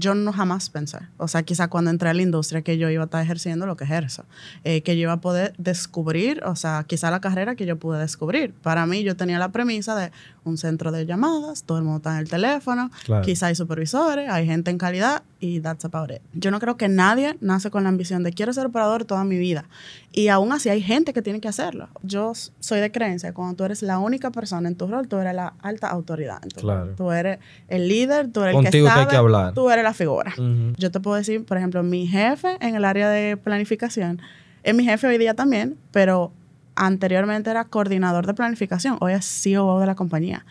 yo no jamás pensé, o sea, quizá cuando entré a la industria que yo iba a estar ejerciendo lo que ejerzo, eh, que yo iba a poder descubrir, o sea, quizá la carrera que yo pude descubrir. Para mí yo tenía la premisa de un centro de llamadas, todo el mundo está en el teléfono, quizá hay supervisores, hay gente en calidad y that's about it. Yo no creo que nadie nace con la ambición de quiero ser operador toda mi vida y aún así hay gente que tiene que hacerlo. Yo soy de creencia, cuando tú eres la única persona en tu rol, tú eres la alta autoridad. Entonces, claro. Tú eres el líder, tú eres el que sabe, que hablar. tú eres figura. Yo te puedo decir, por ejemplo, mi jefe en el área de planificación, es eh, mi jefe hoy día también, pero anteriormente era coordinador de planificación, hoy es CEO de la compañía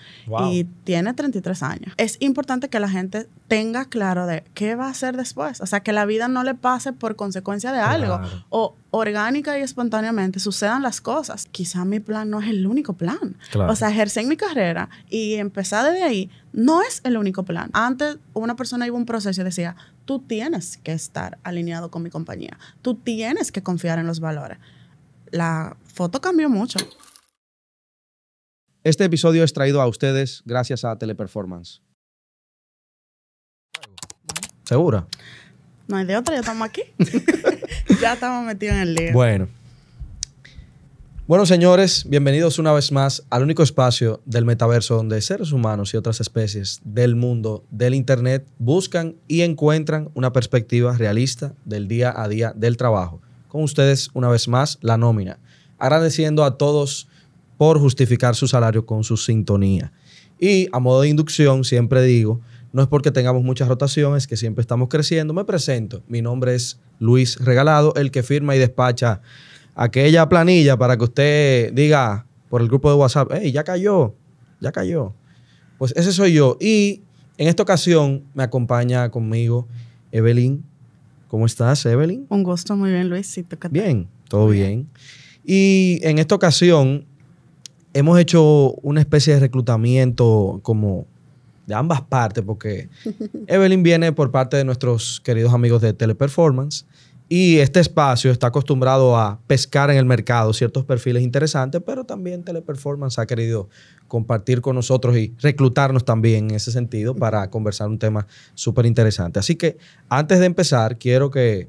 y tiene 33 años. Es importante que la gente tenga claro de qué va a hacer después, o sea, que la vida no le pase por consecuencia de algo o orgánica y espontáneamente sucedan las cosas. Quizá mi plan no es el único plan. O sea, ejercer mi carrera y empezar desde ahí no es el único plan. Antes una persona iba a un proceso y decía, tú tienes que estar alineado con mi compañía, tú tienes que confiar en los valores la foto cambió mucho. Este episodio es traído a ustedes gracias a Teleperformance. ¿Segura? No hay de otra, ya estamos aquí. ya estamos metidos en el lío. Bueno. Bueno, señores, bienvenidos una vez más al único espacio del metaverso donde seres humanos y otras especies del mundo del Internet buscan y encuentran una perspectiva realista del día a día del trabajo con ustedes una vez más la nómina, agradeciendo a todos por justificar su salario con su sintonía. Y a modo de inducción, siempre digo, no es porque tengamos muchas rotaciones, que siempre estamos creciendo. Me presento, mi nombre es Luis Regalado, el que firma y despacha aquella planilla para que usted diga por el grupo de WhatsApp, ¡Ey, ya cayó, ya cayó. Pues ese soy yo. Y en esta ocasión me acompaña conmigo Evelyn ¿Cómo estás, Evelyn? Un gusto, muy bien, Luisito. Bien, todo bien. Y en esta ocasión hemos hecho una especie de reclutamiento como de ambas partes, porque Evelyn viene por parte de nuestros queridos amigos de Teleperformance y este espacio está acostumbrado a pescar en el mercado ciertos perfiles interesantes, pero también Teleperformance ha querido compartir con nosotros y reclutarnos también en ese sentido para conversar un tema súper interesante. Así que antes de empezar, quiero que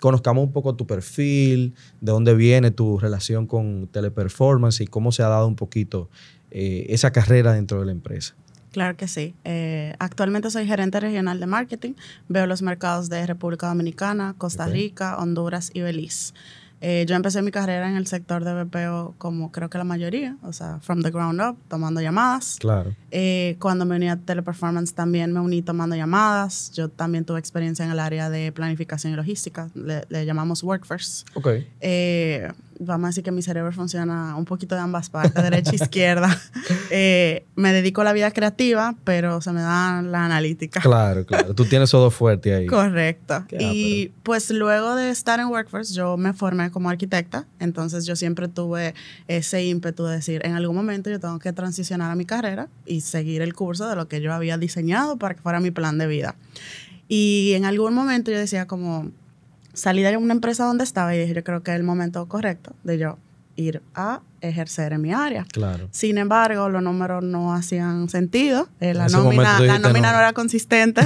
conozcamos un poco tu perfil, de dónde viene tu relación con Teleperformance y cómo se ha dado un poquito eh, esa carrera dentro de la empresa. Claro que sí. Eh, actualmente soy gerente regional de marketing. Veo los mercados de República Dominicana, Costa Rica, Honduras y Belice. Eh, yo empecé mi carrera en el sector de BPO como creo que la mayoría, o sea, from the ground up, tomando llamadas. Claro. Eh, cuando me uní a Teleperformance también me uní tomando llamadas. Yo también tuve experiencia en el área de planificación y logística, le, llamamos Workforce. Ok vamos a decir que mi cerebro funciona un poquito de ambas partes, derecha e izquierda. Eh, me dedico a la vida creativa, pero se me da la analítica. Claro, claro. Tú tienes todo fuerte ahí. Correcto. y pues luego de estar en Workforce, yo me formé como arquitecta, entonces yo siempre tuve ese ímpetu de decir, en algún momento yo tengo que transicionar a mi carrera y seguir el curso de lo que yo había diseñado para que fuera mi plan de vida. Y en algún momento yo decía como, salí de una empresa donde estaba y dije, yo creo que es el momento correcto de yo ir a ejercer en mi área. Claro. Sin embargo, los números no hacían sentido, eh, la, nómina, la nómina no. era consistente.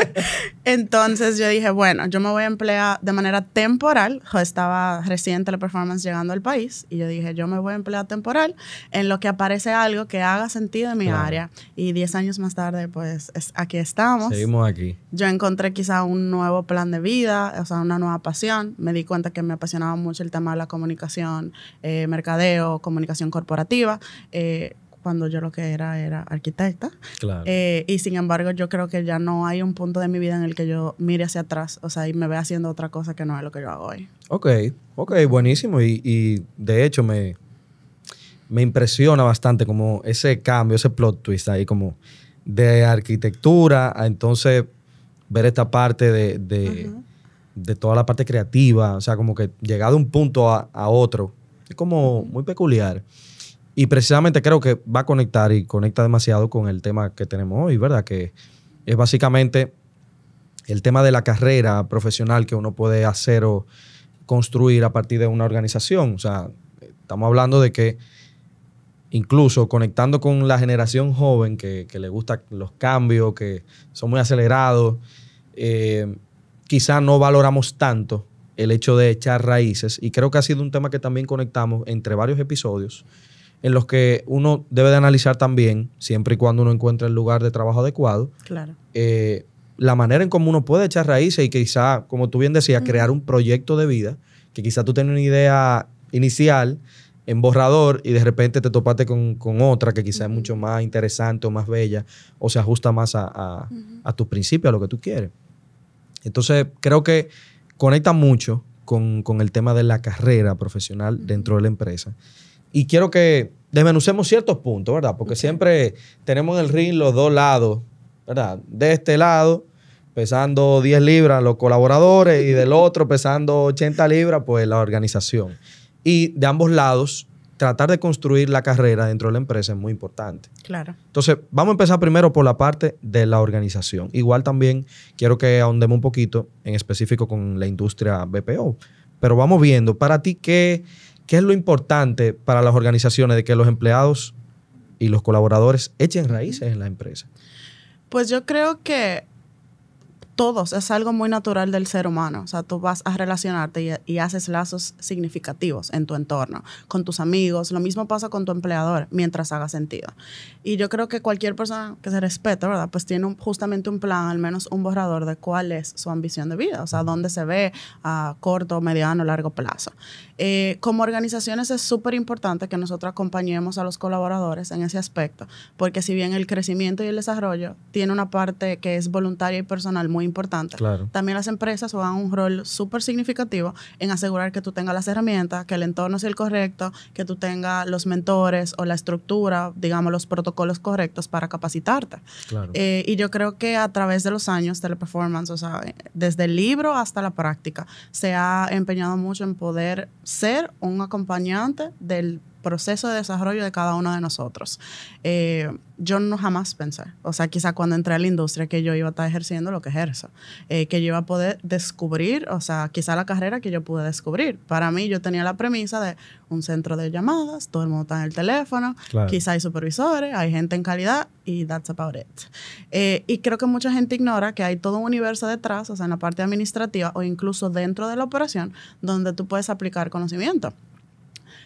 Entonces yo dije, bueno, yo me voy a emplear de manera temporal, Estaba reciente la performance llegando al país y yo dije, yo me voy a emplear temporal en lo que aparece algo que haga sentido en mi área. Y 10 años más tarde, pues aquí estamos. Seguimos aquí. Yo encontré quizá un nuevo plan de vida, o sea, una nueva pasión. Me di cuenta que me apasionaba mucho el tema de la comunicación, eh, mercadeo comunicación corporativa. Eh, cuando yo lo que era era arquitecta. Eh, y sin embargo, yo creo que ya no hay un punto de mi vida en el que yo mire hacia atrás, o sea, y me vea haciendo otra cosa que no es lo que yo hago hoy. Ok, ok, buenísimo. Y, de hecho me, me impresiona bastante como ese cambio, ese plot twist ahí, como de arquitectura a entonces ver esta parte de, de, toda la parte creativa, o sea, como que llegar de un punto a otro es como muy peculiar. Y precisamente creo que va a conectar y conecta demasiado con el tema que tenemos hoy, ¿verdad? Que es básicamente el tema de la carrera profesional que uno puede hacer o construir a partir de una organización. O sea, estamos hablando de que incluso conectando con la generación joven que, le gustan los cambios, que son muy acelerados, quizás eh, quizá no valoramos tanto el hecho de echar raíces, y creo que ha sido un tema que también conectamos entre varios episodios, en los que uno debe de analizar también, siempre y cuando uno encuentre el lugar de trabajo adecuado, eh, la manera en cómo uno puede echar raíces y quizá, como tú bien decías, crear un proyecto de vida, que quizá tú tenías una idea inicial en borrador y de repente te topaste con, otra que quizá es mucho más interesante o más bella o se ajusta más a, a tus principios, a lo que tú quieres. Entonces, creo que conecta mucho con, el tema de la carrera profesional dentro de la empresa. Y quiero que desmenucemos ciertos puntos, ¿verdad? Porque siempre tenemos en el ring los dos lados, ¿verdad? De este lado, pesando 10 libras los colaboradores y del otro pesando 80 libras, pues la organización. Y de ambos lados tratar de construir la carrera dentro de la empresa es muy importante. Claro. Entonces, vamos a empezar primero por la parte de la organización. Igual también quiero que ahondemos un poquito en específico con la industria BPO, pero vamos viendo, para ti, ¿qué, qué es lo importante para las organizaciones de que los empleados y los colaboradores echen raíces en la empresa? Pues yo creo que todos, es algo muy natural del ser humano. O sea, tú vas a relacionarte y, haces lazos significativos en tu entorno, con tus amigos. Lo mismo pasa con tu empleador, mientras haga sentido. Y yo creo que cualquier persona que se respeta, ¿verdad? Pues tiene justamente un plan, al menos un borrador de cuál es su ambición de vida, o sea, dónde se ve a corto, mediano, largo plazo. Eh, como organizaciones es súper importante que nosotros acompañemos a los colaboradores en ese aspecto, porque si bien el crecimiento y el desarrollo tiene una parte que es voluntaria y personal muy importante, también las empresas juegan un rol súper significativo en asegurar que tú tengas las herramientas, que el entorno sea el correcto, que tú tengas los mentores o la estructura, digamos, los protocolos correctos para capacitarte. Eh, y yo creo que a través de los años, de la performance, o sea, desde el libro hasta la práctica, se ha empeñado mucho en poder ser un acompañante del proceso de desarrollo de cada uno de nosotros. Eh, yo no jamás pensé, o sea, quizá cuando entré a la industria que yo iba a estar ejerciendo lo que ejerzo, eh, que yo iba a poder descubrir, o sea, quizá la carrera que yo pude descubrir. Para mí yo tenía la premisa de un centro de llamadas, todo el mundo está en el teléfono, quizá hay supervisores, hay gente en calidad y that's about it. Eh, y creo que mucha gente ignora que hay todo un universo detrás, o sea, en la parte administrativa o incluso dentro de la operación, donde tú puedes aplicar conocimiento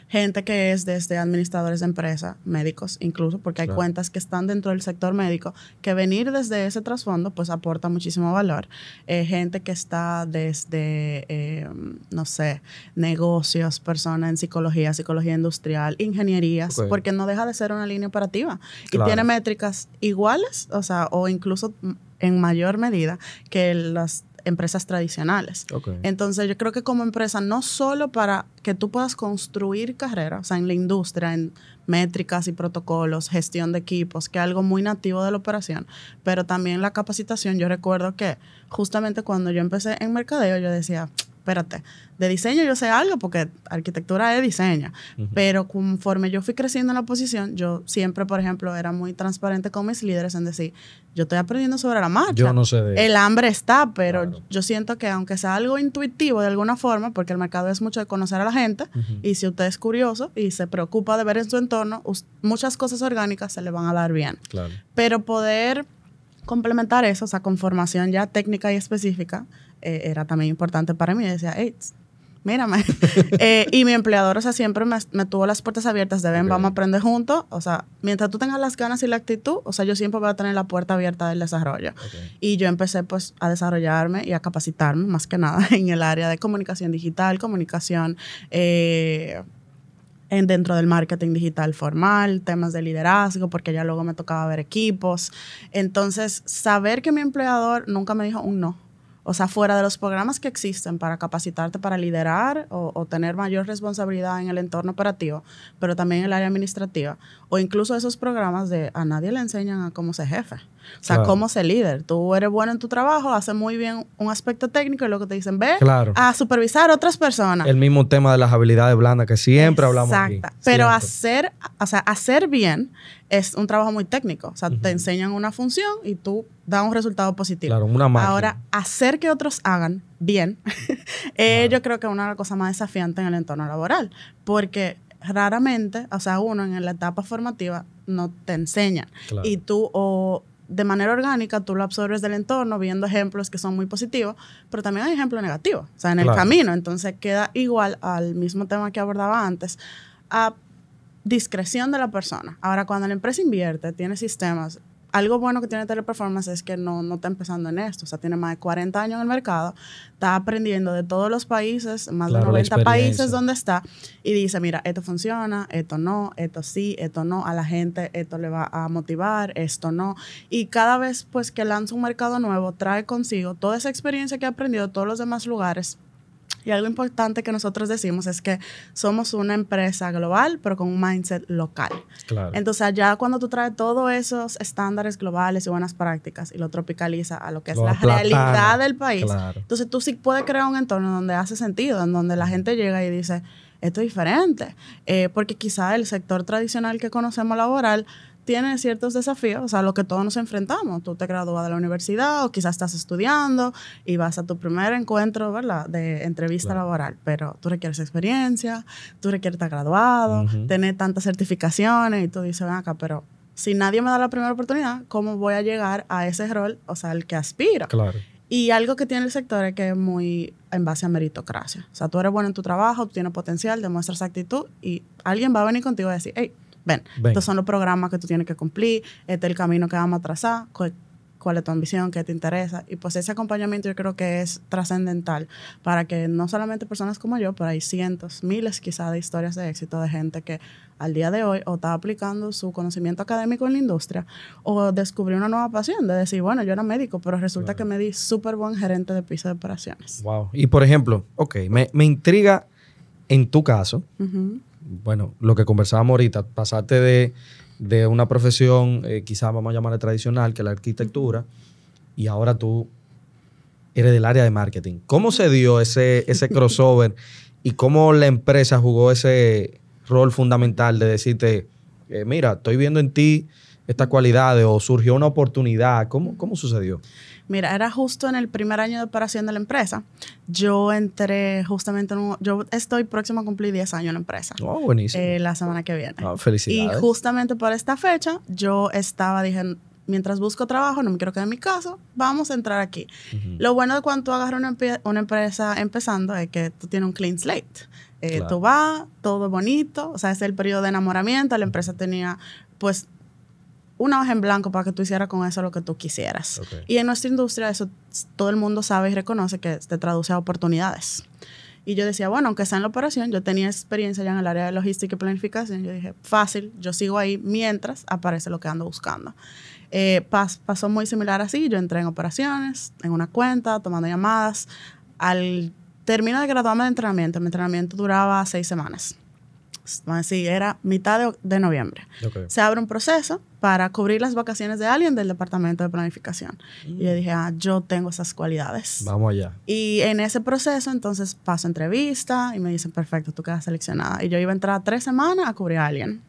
gente que es desde administradores de empresa médicos incluso, porque hay cuentas que están dentro del sector médico, que venir desde ese trasfondo pues aporta muchísimo valor. Eh, gente que está desde, em, no sé, negocios, personas en psicología, psicología industrial, ingenierías, porque no deja de ser una línea operativa y tiene métricas iguales, o sea, o incluso mm, en mayor medida que las empresas tradicionales. Entonces yo creo que como empresa, no solo para que tú puedas construir carreras, o sea, en la industria, en métricas y protocolos, gestión de equipos, que es algo muy nativo de la operación, pero también la capacitación. Yo recuerdo que justamente cuando yo empecé en mercadeo, yo decía, espérate, de diseño yo sé algo porque arquitectura es diseño, pero conforme yo fui creciendo en la oposición, yo siempre, por ejemplo, era muy transparente con mis líderes en decir, yo estoy aprendiendo sobre la marcha. Yo no sé de El hambre está, pero yo siento que aunque sea algo intuitivo de alguna forma, porque el mercado es mucho de conocer a la gente, y si usted es curioso y se preocupa de ver en su entorno, muchas cosas orgánicas se le van a dar bien. Claro. Pero poder complementar eso, o sea, con formación ya técnica y específica, eh, era también importante para mí. decía, hey, mírame. Eh, y mi empleador, o sea, siempre me, tuvo las puertas abiertas de ven, vamos a aprender juntos. O sea, mientras tú tengas las ganas y la actitud, o sea, yo siempre voy a tener la puerta abierta del desarrollo. Y yo empecé pues a desarrollarme y a capacitarme más que nada en el área de comunicación digital, comunicación... Eh, en dentro del marketing digital formal, temas de liderazgo, porque ya luego me tocaba ver equipos. Entonces, saber que mi empleador nunca me dijo un no, o sea, fuera de los programas que existen para capacitarte para liderar o, tener mayor responsabilidad en el entorno operativo, pero también en el área administrativa, o incluso esos programas de a nadie le enseñan a cómo ser jefe. O sea, ¿cómo ser líder? Tú eres bueno en tu trabajo, haces muy bien un aspecto técnico y lo que te dicen, ve a supervisar a otras personas. El mismo tema de las habilidades blandas que siempre hablamos aquí. Pero hacer, o sea, hacer bien es un trabajo muy técnico. O sea, te enseñan una función y tú das un resultado positivo. Claro, una máquina. Ahora, hacer que otros hagan bien, yo creo que es una cosas más desafiantes en el entorno laboral. Porque raramente, o sea, uno en la etapa formativa no te enseña. Y tú o de manera orgánica tú lo absorbes del entorno viendo ejemplos que son muy positivos, pero también hay ejemplos negativos, o sea, en el camino. Entonces queda igual al mismo tema que abordaba antes, a discreción de la persona. Ahora, cuando la empresa invierte, tiene sistemas, algo bueno que tiene Teleperformance es que no, no está empezando en esto, o sea, tiene más de 40 años en el mercado, está aprendiendo de todos los países, más de 90 países donde está, y dice, mira, esto funciona, esto no, esto sí, esto no, a la gente esto le va a motivar, esto no, y cada vez pues que lanza un mercado nuevo, trae consigo toda esa experiencia que ha aprendido de todos los demás lugares y algo importante que nosotros decimos es que somos una empresa global, pero con un mindset local. Entonces, allá cuando tú traes todos esos estándares globales y buenas prácticas y lo tropicaliza a lo que es la realidad del país, entonces tú sí puedes crear un entorno donde hace sentido, en donde la gente llega y dice, esto es diferente, eh, porque quizá el sector tradicional que conocemos laboral tiene ciertos desafíos a lo que todos nos enfrentamos. Tú te graduas de la universidad o quizás estás estudiando y vas a tu primer encuentro ¿verdad? de entrevista laboral, pero tú requieres experiencia, tú requieres estar graduado, tener tantas certificaciones y tú dices, ven acá, pero si nadie me da la primera oportunidad, ¿cómo voy a llegar a ese rol, o sea, el que aspira? Claro. Y algo que tiene el sector es que es muy en base a meritocracia. O sea, tú eres bueno en tu trabajo, tú tienes potencial, demuestras actitud y alguien va a venir contigo a decir, hey, ven. Estos son los programas que tú tienes que cumplir, este es el camino que vamos a trazar, cuál es tu ambición, qué te interesa. Y pues ese acompañamiento yo creo que es trascendental para que no solamente personas como yo, pero hay cientos, miles quizás de historias de éxito de gente que al día de hoy o está aplicando su conocimiento académico en la industria o descubrió una nueva pasión de decir, bueno, yo era médico, pero resulta que me di súper buen gerente de piso de operaciones. Wow. Y por ejemplo, ok, me, me intriga en tu caso, bueno, lo que conversábamos ahorita, pasaste de, una profesión, eh, quizás vamos a llamarla tradicional, que es la arquitectura, y ahora tú eres del área de marketing. ¿Cómo se dio ese, ese crossover y cómo la empresa jugó ese rol fundamental de decirte, eh, mira, estoy viendo en ti estas cualidades o surgió una oportunidad? ¿Cómo, cómo sucedió? Mira, era justo en el primer año de operación de la empresa. Yo entré justamente en un, Yo estoy próximo a cumplir 10 años en la empresa. Oh, buenísimo. Eh, la semana que viene. Oh, felicidades. Y justamente por esta fecha, yo estaba, dije, mientras busco trabajo, no me quiero quedar en mi casa, vamos a entrar aquí. Lo bueno de cuando tú agarras una, empresa empezando es que tú tienes un clean slate. Eh, claro. Tú vas, todo bonito, o sea, es el periodo de enamoramiento, la empresa tenía pues una hoja en blanco para que tú hicieras con eso lo que tú quisieras. Y en nuestra industria eso todo el mundo sabe y reconoce que te traduce a oportunidades. Y yo decía, bueno, aunque sea en la operación, yo tenía experiencia ya en el área de logística y planificación. Yo dije, fácil, yo sigo ahí mientras aparece lo que ando buscando. Eh, pasó muy similar así. Yo entré en operaciones, en una cuenta, tomando llamadas. Al término de graduarme de entrenamiento, mi entrenamiento duraba seis semanas. Pues, así era mitad de, noviembre. Se abre un proceso para cubrir las vacaciones de alguien del departamento de planificación. Y yo dije, ah, yo tengo esas cualidades. Vamos allá. Y en ese proceso, entonces paso entrevista y me dicen, perfecto, tú quedas seleccionada. Y yo iba a entrar tres semanas a cubrir a alguien.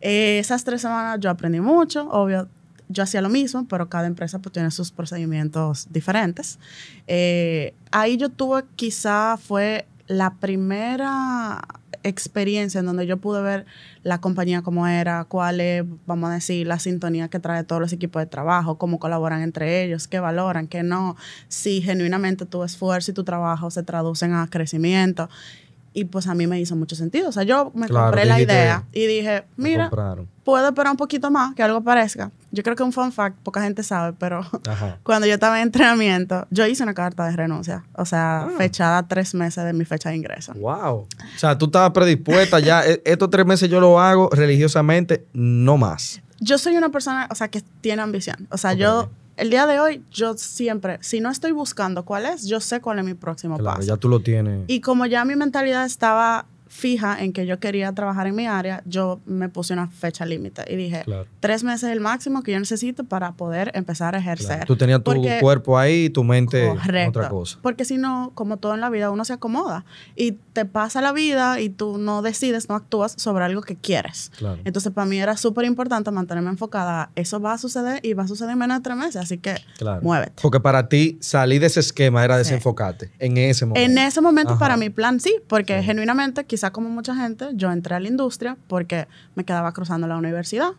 Eh, esas tres semanas yo aprendí mucho, obvio, yo hacía lo mismo, pero cada empresa pues, tiene sus procedimientos diferentes. Eh, ahí yo tuve, quizá fue la primera experiencia en donde yo pude ver la compañía como era, cuál es, vamos a decir, la sintonía que trae todos los equipos de trabajo, cómo colaboran entre ellos, qué valoran, qué no, si genuinamente tu esfuerzo y tu trabajo se traducen a crecimiento. Y pues a mí me hizo mucho sentido. O sea, yo me compré la idea y dije, mira, puedo esperar un poquito más, que algo parezca. Yo creo que un fun fact, poca gente sabe, pero cuando yo estaba en entrenamiento, yo hice una carta de renuncia. O sea, ah. fechada tres meses de mi fecha de ingreso. ¡Wow! O sea, tú estabas predispuesta ya, e-, estos tres meses yo lo hago religiosamente, no más. Yo soy una persona, o sea, que tiene ambición. O sea, yo el día de hoy, yo siempre, si no estoy buscando cuál es, yo sé cuál es mi próximo claro, Ya tú lo tienes. Y como ya mi mentalidad estaba fija en que yo quería trabajar en mi área, yo me puse una fecha límite y dije, tres meses es el máximo que yo necesito para poder empezar a ejercer. Tú tenías tu cuerpo ahí y tu mente otra cosa. Porque si no, como todo en la vida, uno se acomoda y te pasa la vida y tú no decides, no actúas sobre algo que quieres. Entonces, para mí era súper importante mantenerme enfocada. Eso va a suceder y va a suceder en menos de tres meses, así que muévete. Porque para ti salir de ese esquema era desenfocarte en ese momento. En ese momento para mi plan sí, porque genuinamente quizás como mucha gente, yo entré a la industria porque me quedaba cruzando la universidad.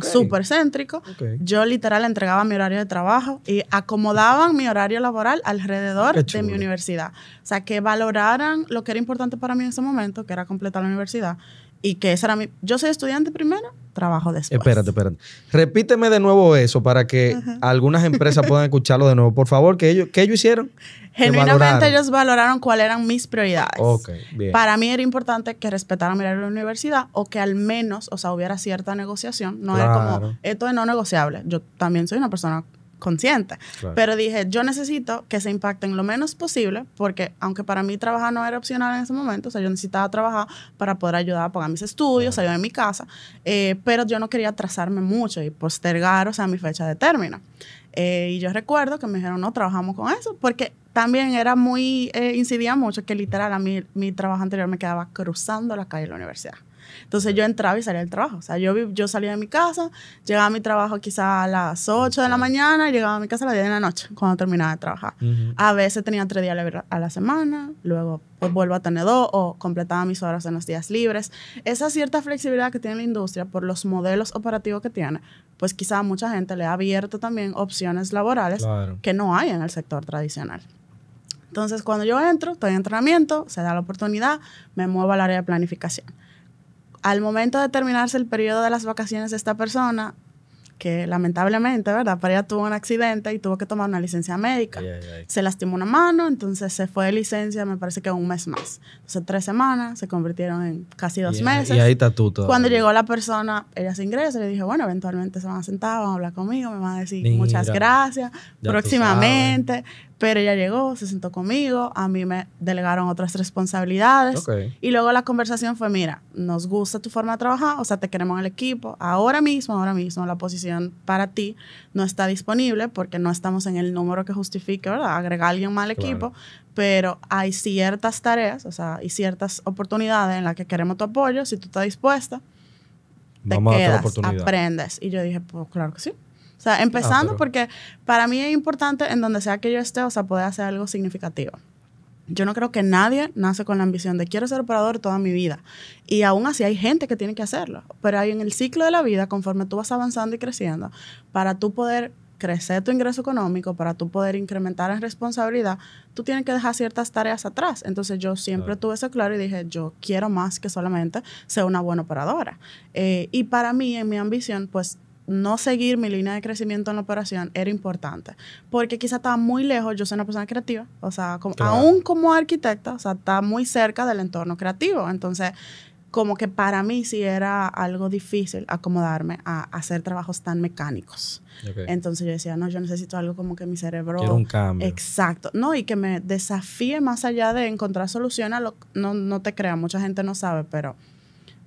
Súper céntrico. Yo literal entregaba mi horario de trabajo y acomodaban mi horario laboral alrededor de mi universidad. O sea, que valoraran lo que era importante para mí en ese momento, que era completar la universidad. Y que esa era mi... Yo soy estudiante primero trabajo después. Espérate, espérate. Repíteme de nuevo eso para que algunas empresas puedan escucharlo de nuevo. Por favor, ¿qué ellos, ellos hicieron? Genuinamente ellos valoraron cuáles eran mis prioridades. Para mí era importante que respetaran mi la universidad o que al menos, o sea, hubiera cierta negociación. No era como, esto es no negociable. Yo también soy una persona consciente. Pero dije, yo necesito que se impacten lo menos posible, porque aunque para mí trabajar no era opcional en ese momento, o sea, yo necesitaba trabajar para poder ayudar a pagar mis estudios, ayudar en mi casa, eh, pero yo no quería trazarme mucho y postergar, o sea, mi fecha de término. Eh, y yo recuerdo que me dijeron, no, trabajamos con eso, porque también era muy, eh, incidía mucho que literal a mí mi trabajo anterior me quedaba cruzando la calle de la universidad. Entonces yo entraba y salía del trabajo. O sea, yo, yo salía de mi casa, llegaba a mi trabajo quizá a las 8 de la mañana y llegaba a mi casa a las 10 de la noche cuando terminaba de trabajar. A veces tenía tres días a la semana, luego pues vuelvo a tener dos o completaba mis horas en los días libres. Esa cierta flexibilidad que tiene la industria por los modelos operativos que tiene, pues quizá a mucha gente le ha abierto también opciones laborales que no hay en el sector tradicional. Entonces, cuando yo entro, estoy en entrenamiento, se da la oportunidad, me muevo al área de planificación al momento de terminarse el periodo de las vacaciones de esta persona, que lamentablemente, ¿verdad? Para ella tuvo un accidente y tuvo que tomar una licencia médica. Se lastimó una mano, entonces se fue de licencia, me parece que un mes más. Entonces tres semanas, se convirtieron en casi dos meses. Y ahí está Cuando llegó la persona, ella se ingresa, le dije, bueno, eventualmente se van a sentar, van a hablar conmigo, me van a decir muchas gracias, próximamente. Pero ella llegó, se sentó conmigo, a mí me delegaron otras responsabilidades. Y luego la conversación fue, mira, nos gusta tu forma de trabajar, o sea, te queremos en el equipo. Ahora mismo, ahora mismo, la posición para ti no está disponible porque no estamos en el número que justifique, ¿verdad? Agregar a alguien más equipo. Pero hay ciertas tareas, o sea, y ciertas oportunidades en las que queremos tu apoyo, si tú estás dispuesta. Te quedas, aprendes. Y yo dije, pues claro que sí, o sea, empezando ah, porque para mí es importante en donde sea que yo esté, o sea, poder hacer algo significativo. Yo no creo que nadie nace con la ambición de quiero ser operador toda mi vida. Y aún así hay gente que tiene que hacerlo. Pero ahí en el ciclo de la vida, conforme tú vas avanzando y creciendo, para tú poder crecer tu ingreso económico, para tú poder incrementar en responsabilidad, tú tienes que dejar ciertas tareas atrás. Entonces yo siempre tuve eso claro y dije, yo quiero más que solamente ser una buena operadora. Eh, y para mí, en mi ambición, pues no seguir mi línea de crecimiento en la operación era importante, porque quizá estaba muy lejos, yo soy una persona creativa, o sea, como, aún como arquitecta, o sea, estaba muy cerca del entorno creativo, entonces como que para mí sí era algo difícil acomodarme a, hacer trabajos tan mecánicos. Entonces yo decía, no, yo necesito algo como que mi cerebro... Quiero un cambio. Exacto. No, y que me desafíe más allá de encontrar solución a lo... No, no te creas, mucha gente no sabe, pero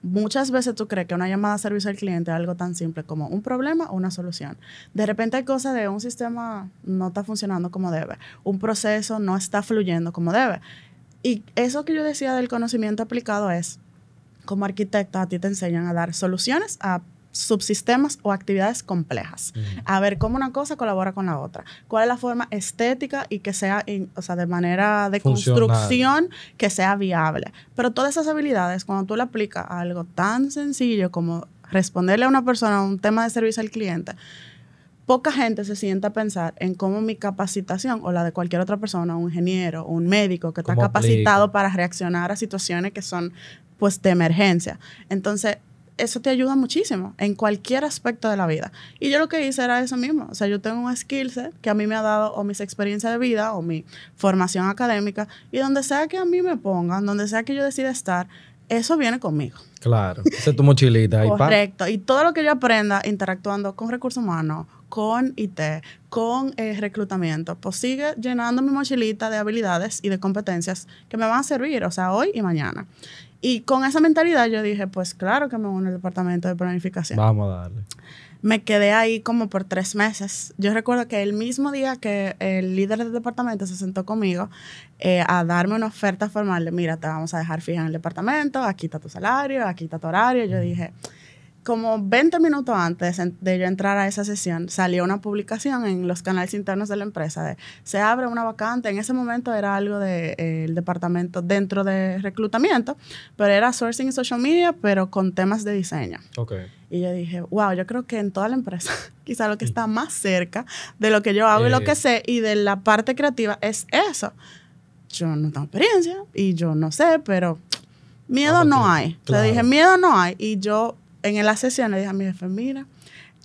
muchas veces tú crees que una llamada a servicio al cliente es algo tan simple como un problema o una solución. De repente hay cosas de un sistema no está funcionando como debe, un proceso no está fluyendo como debe. Y eso que yo decía del conocimiento aplicado es, como arquitecta a ti te enseñan a dar soluciones a subsistemas o actividades complejas. A ver cómo una cosa colabora con la otra. ¿Cuál es la forma estética y que sea, o sea, de manera de construcción que sea viable? Pero todas esas habilidades, cuando tú las aplicas a algo tan sencillo como responderle a una persona a un tema de servicio al cliente, poca gente se sienta a pensar en cómo mi capacitación o la de cualquier otra persona, un ingeniero, un médico que está capacitado para reaccionar a situaciones que son pues de emergencia. Entonces, eso te ayuda muchísimo en cualquier aspecto de la vida. Y yo lo que hice era eso mismo. O sea, yo tengo un skill set que a mí me ha dado o mis experiencias de vida o mi formación académica. Y donde sea que a mí me pongan, donde sea que yo decida estar, eso viene conmigo. Claro, esa es tu mochilita. y Correcto. Y todo lo que yo aprenda interactuando con recursos humanos, con IT, con eh, reclutamiento, pues sigue llenando mi mochilita de habilidades y de competencias que me van a servir, o sea, hoy y mañana. Y con esa mentalidad yo dije, pues claro que me uno al departamento de planificación. Vamos a darle. Me quedé ahí como por tres meses. Yo recuerdo que el mismo día que el líder del departamento se sentó conmigo eh, a darme una oferta formal de, mira, te vamos a dejar fija en el departamento, aquí está tu salario, aquí está tu horario, yo dije, como 20 minutos antes de yo entrar a esa sesión, salió una publicación en los canales internos de la empresa de se abre una vacante. En ese momento era algo del eh, departamento dentro de reclutamiento, pero era sourcing y social media, pero con temas de diseño. Y yo dije, wow, yo creo que en toda la empresa, quizá lo que mm. está más cerca de lo que yo hago y lo que eh. sé y de la parte creativa es eso. Yo no tengo experiencia y yo no sé, pero miedo no hay. Le dije, miedo no hay. Y yo en la sesión le dije a mi jefe, mira,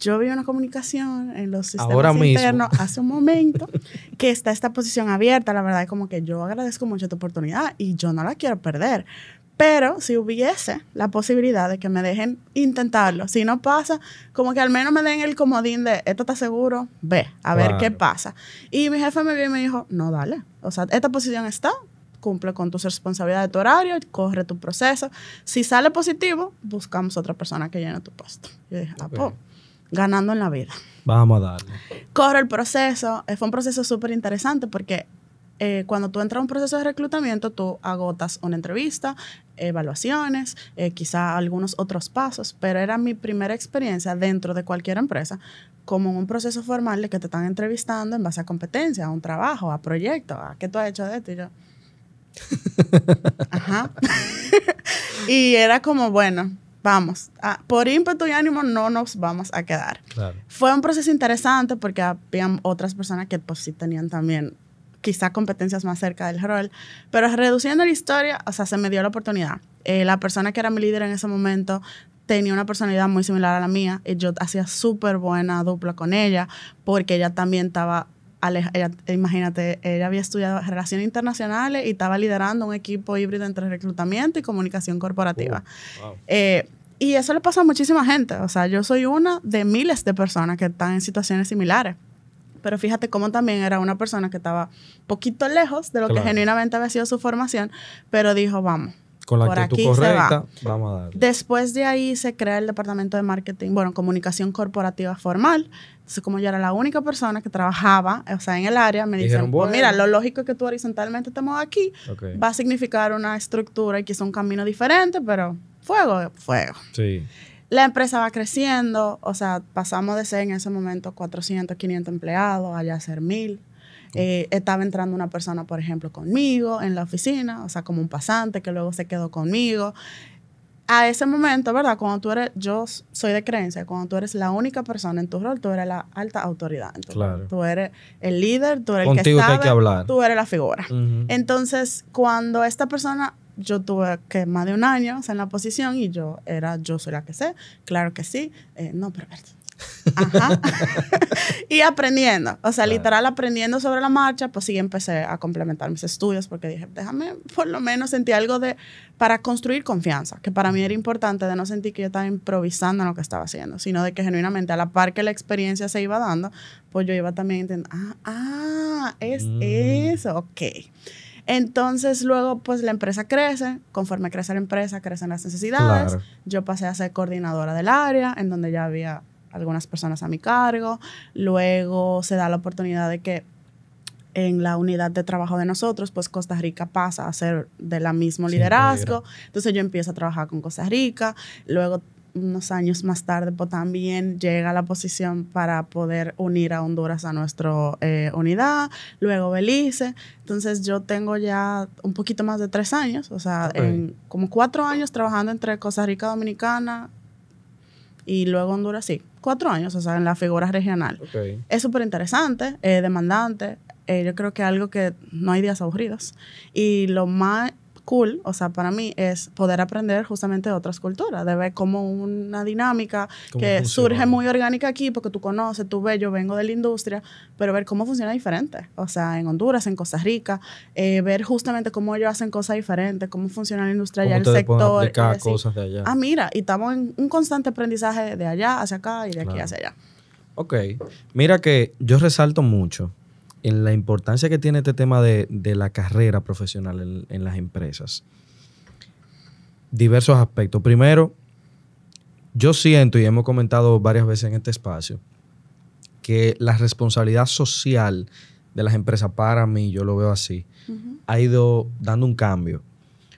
yo vi una comunicación en los sistemas internos hace un momento que está esta posición abierta. La verdad es como que yo agradezco mucho tu oportunidad y yo no la quiero perder. Pero si hubiese la posibilidad de que me dejen intentarlo, si no pasa, como que al menos me den el comodín de esto está seguro, ve a ver qué pasa. Y mi jefe me vio y me dijo, no, dale. O sea, esta posición está, cumple con tus responsabilidades de tu horario, corre tu proceso. Si sale positivo, buscamos otra persona que llene tu puesto. Yo dije, ah, pues, ganando en la vida. Vamos a darle. Corre el proceso. Eh, fue un proceso súper interesante porque eh, cuando tú entras a un proceso de reclutamiento, tú agotas una entrevista, evaluaciones, eh, quizá algunos otros pasos, pero era mi primera experiencia dentro de cualquier empresa como un proceso formal de que te están entrevistando en base a competencia, a un trabajo, a proyectos, a qué tú has hecho de esto. Y yo, y era como, bueno, vamos, ah, por ímpetu y ánimo no nos vamos a quedar. Fue un proceso interesante porque había otras personas que pues sí tenían también quizá competencias más cerca del rol, pero reduciendo la historia, o sea, se me dio la oportunidad. Eh, la persona que era mi líder en ese momento tenía una personalidad muy similar a la mía y yo hacía súper buena dupla con ella porque ella también estaba imagínate, ella había estudiado Relaciones Internacionales y estaba liderando un equipo híbrido entre reclutamiento y comunicación corporativa. Uh, eh, y eso le pasa a muchísima gente. O sea, yo soy una de miles de personas que están en situaciones similares. Pero fíjate cómo también era una persona que estaba poquito lejos de lo que genuinamente había sido su formación, pero dijo, vamos, con la actitud correcta, vamos a darle. Después de ahí se crea el departamento de marketing, bueno, comunicación corporativa formal. Entonces, como yo era la única persona que trabajaba, o sea, en el área, me Dijeron, dicen, pues mira, lo lógico es que tú horizontalmente te muevas aquí, va a significar una estructura y quizá un camino diferente, pero fuego, fuego. Sí. La empresa va creciendo, o sea, pasamos de ser en ese momento 400, 500 empleados, allá a ser 1000, eh, estaba entrando una persona, por ejemplo, conmigo en la oficina, o sea, como un pasante que luego se quedó conmigo. A ese momento, ¿verdad? Cuando tú eres, yo soy de creencia, cuando tú eres la única persona en tu rol, tú eres la alta autoridad. claro. Tú eres el líder, tú eres el que hay que hablar. tú eres la figura. Entonces, cuando esta persona yo tuve que más de un año en la posición y yo era, yo soy la que sé, claro que sí, eh, no, pero y aprendiendo, o sea, literal aprendiendo sobre la marcha, pues sí empecé a complementar mis estudios porque dije, déjame por lo menos sentir algo de, para construir confianza, que para mí era importante de no sentir que yo estaba improvisando en lo que estaba haciendo, sino de que genuinamente a la par que la experiencia se iba dando, pues yo iba también entendiendo, ah, ah, es mm. eso, ok. Entonces luego pues la empresa crece, conforme crece la empresa crecen las necesidades, yo pasé a ser coordinadora del área, en donde ya había algunas personas a mi cargo. Luego se da la oportunidad de que en la unidad de trabajo de nosotros, pues Costa Rica pasa a ser de la mismo liderazgo. Entonces yo empiezo a trabajar con Costa Rica. Luego, unos años más tarde, pues también llega la posición para poder unir a Honduras a nuestra eh, unidad. Luego Belice. Entonces yo tengo ya un poquito más de tres años, o sea, como cuatro años trabajando entre Costa Rica Dominicana, y luego Honduras, sí, cuatro años, o sea, en la figura regional. Es súper interesante, eh, demandante, eh, yo creo que algo que no hay días aburridos. Y lo más cool, o sea, para mí es poder aprender justamente de otras culturas, de ver cómo una dinámica que surge muy orgánica aquí, porque tú conoces, tú ves, yo vengo de la industria, pero ver cómo funciona diferente, o sea, en Honduras, en Costa Rica, eh, ver justamente cómo ellos hacen cosas diferentes, cómo funciona la industria allá, el sector. cosas de allá. Ah, mira, y estamos en un constante aprendizaje de allá hacia acá y de aquí hacia allá. Ok, mira que yo resalto mucho en la importancia que tiene este tema de, la carrera profesional en, las empresas. Diversos aspectos. Primero, yo siento, y hemos comentado varias veces en este espacio, que la responsabilidad social de las empresas, para mí, yo lo veo así, ha ido dando un cambio.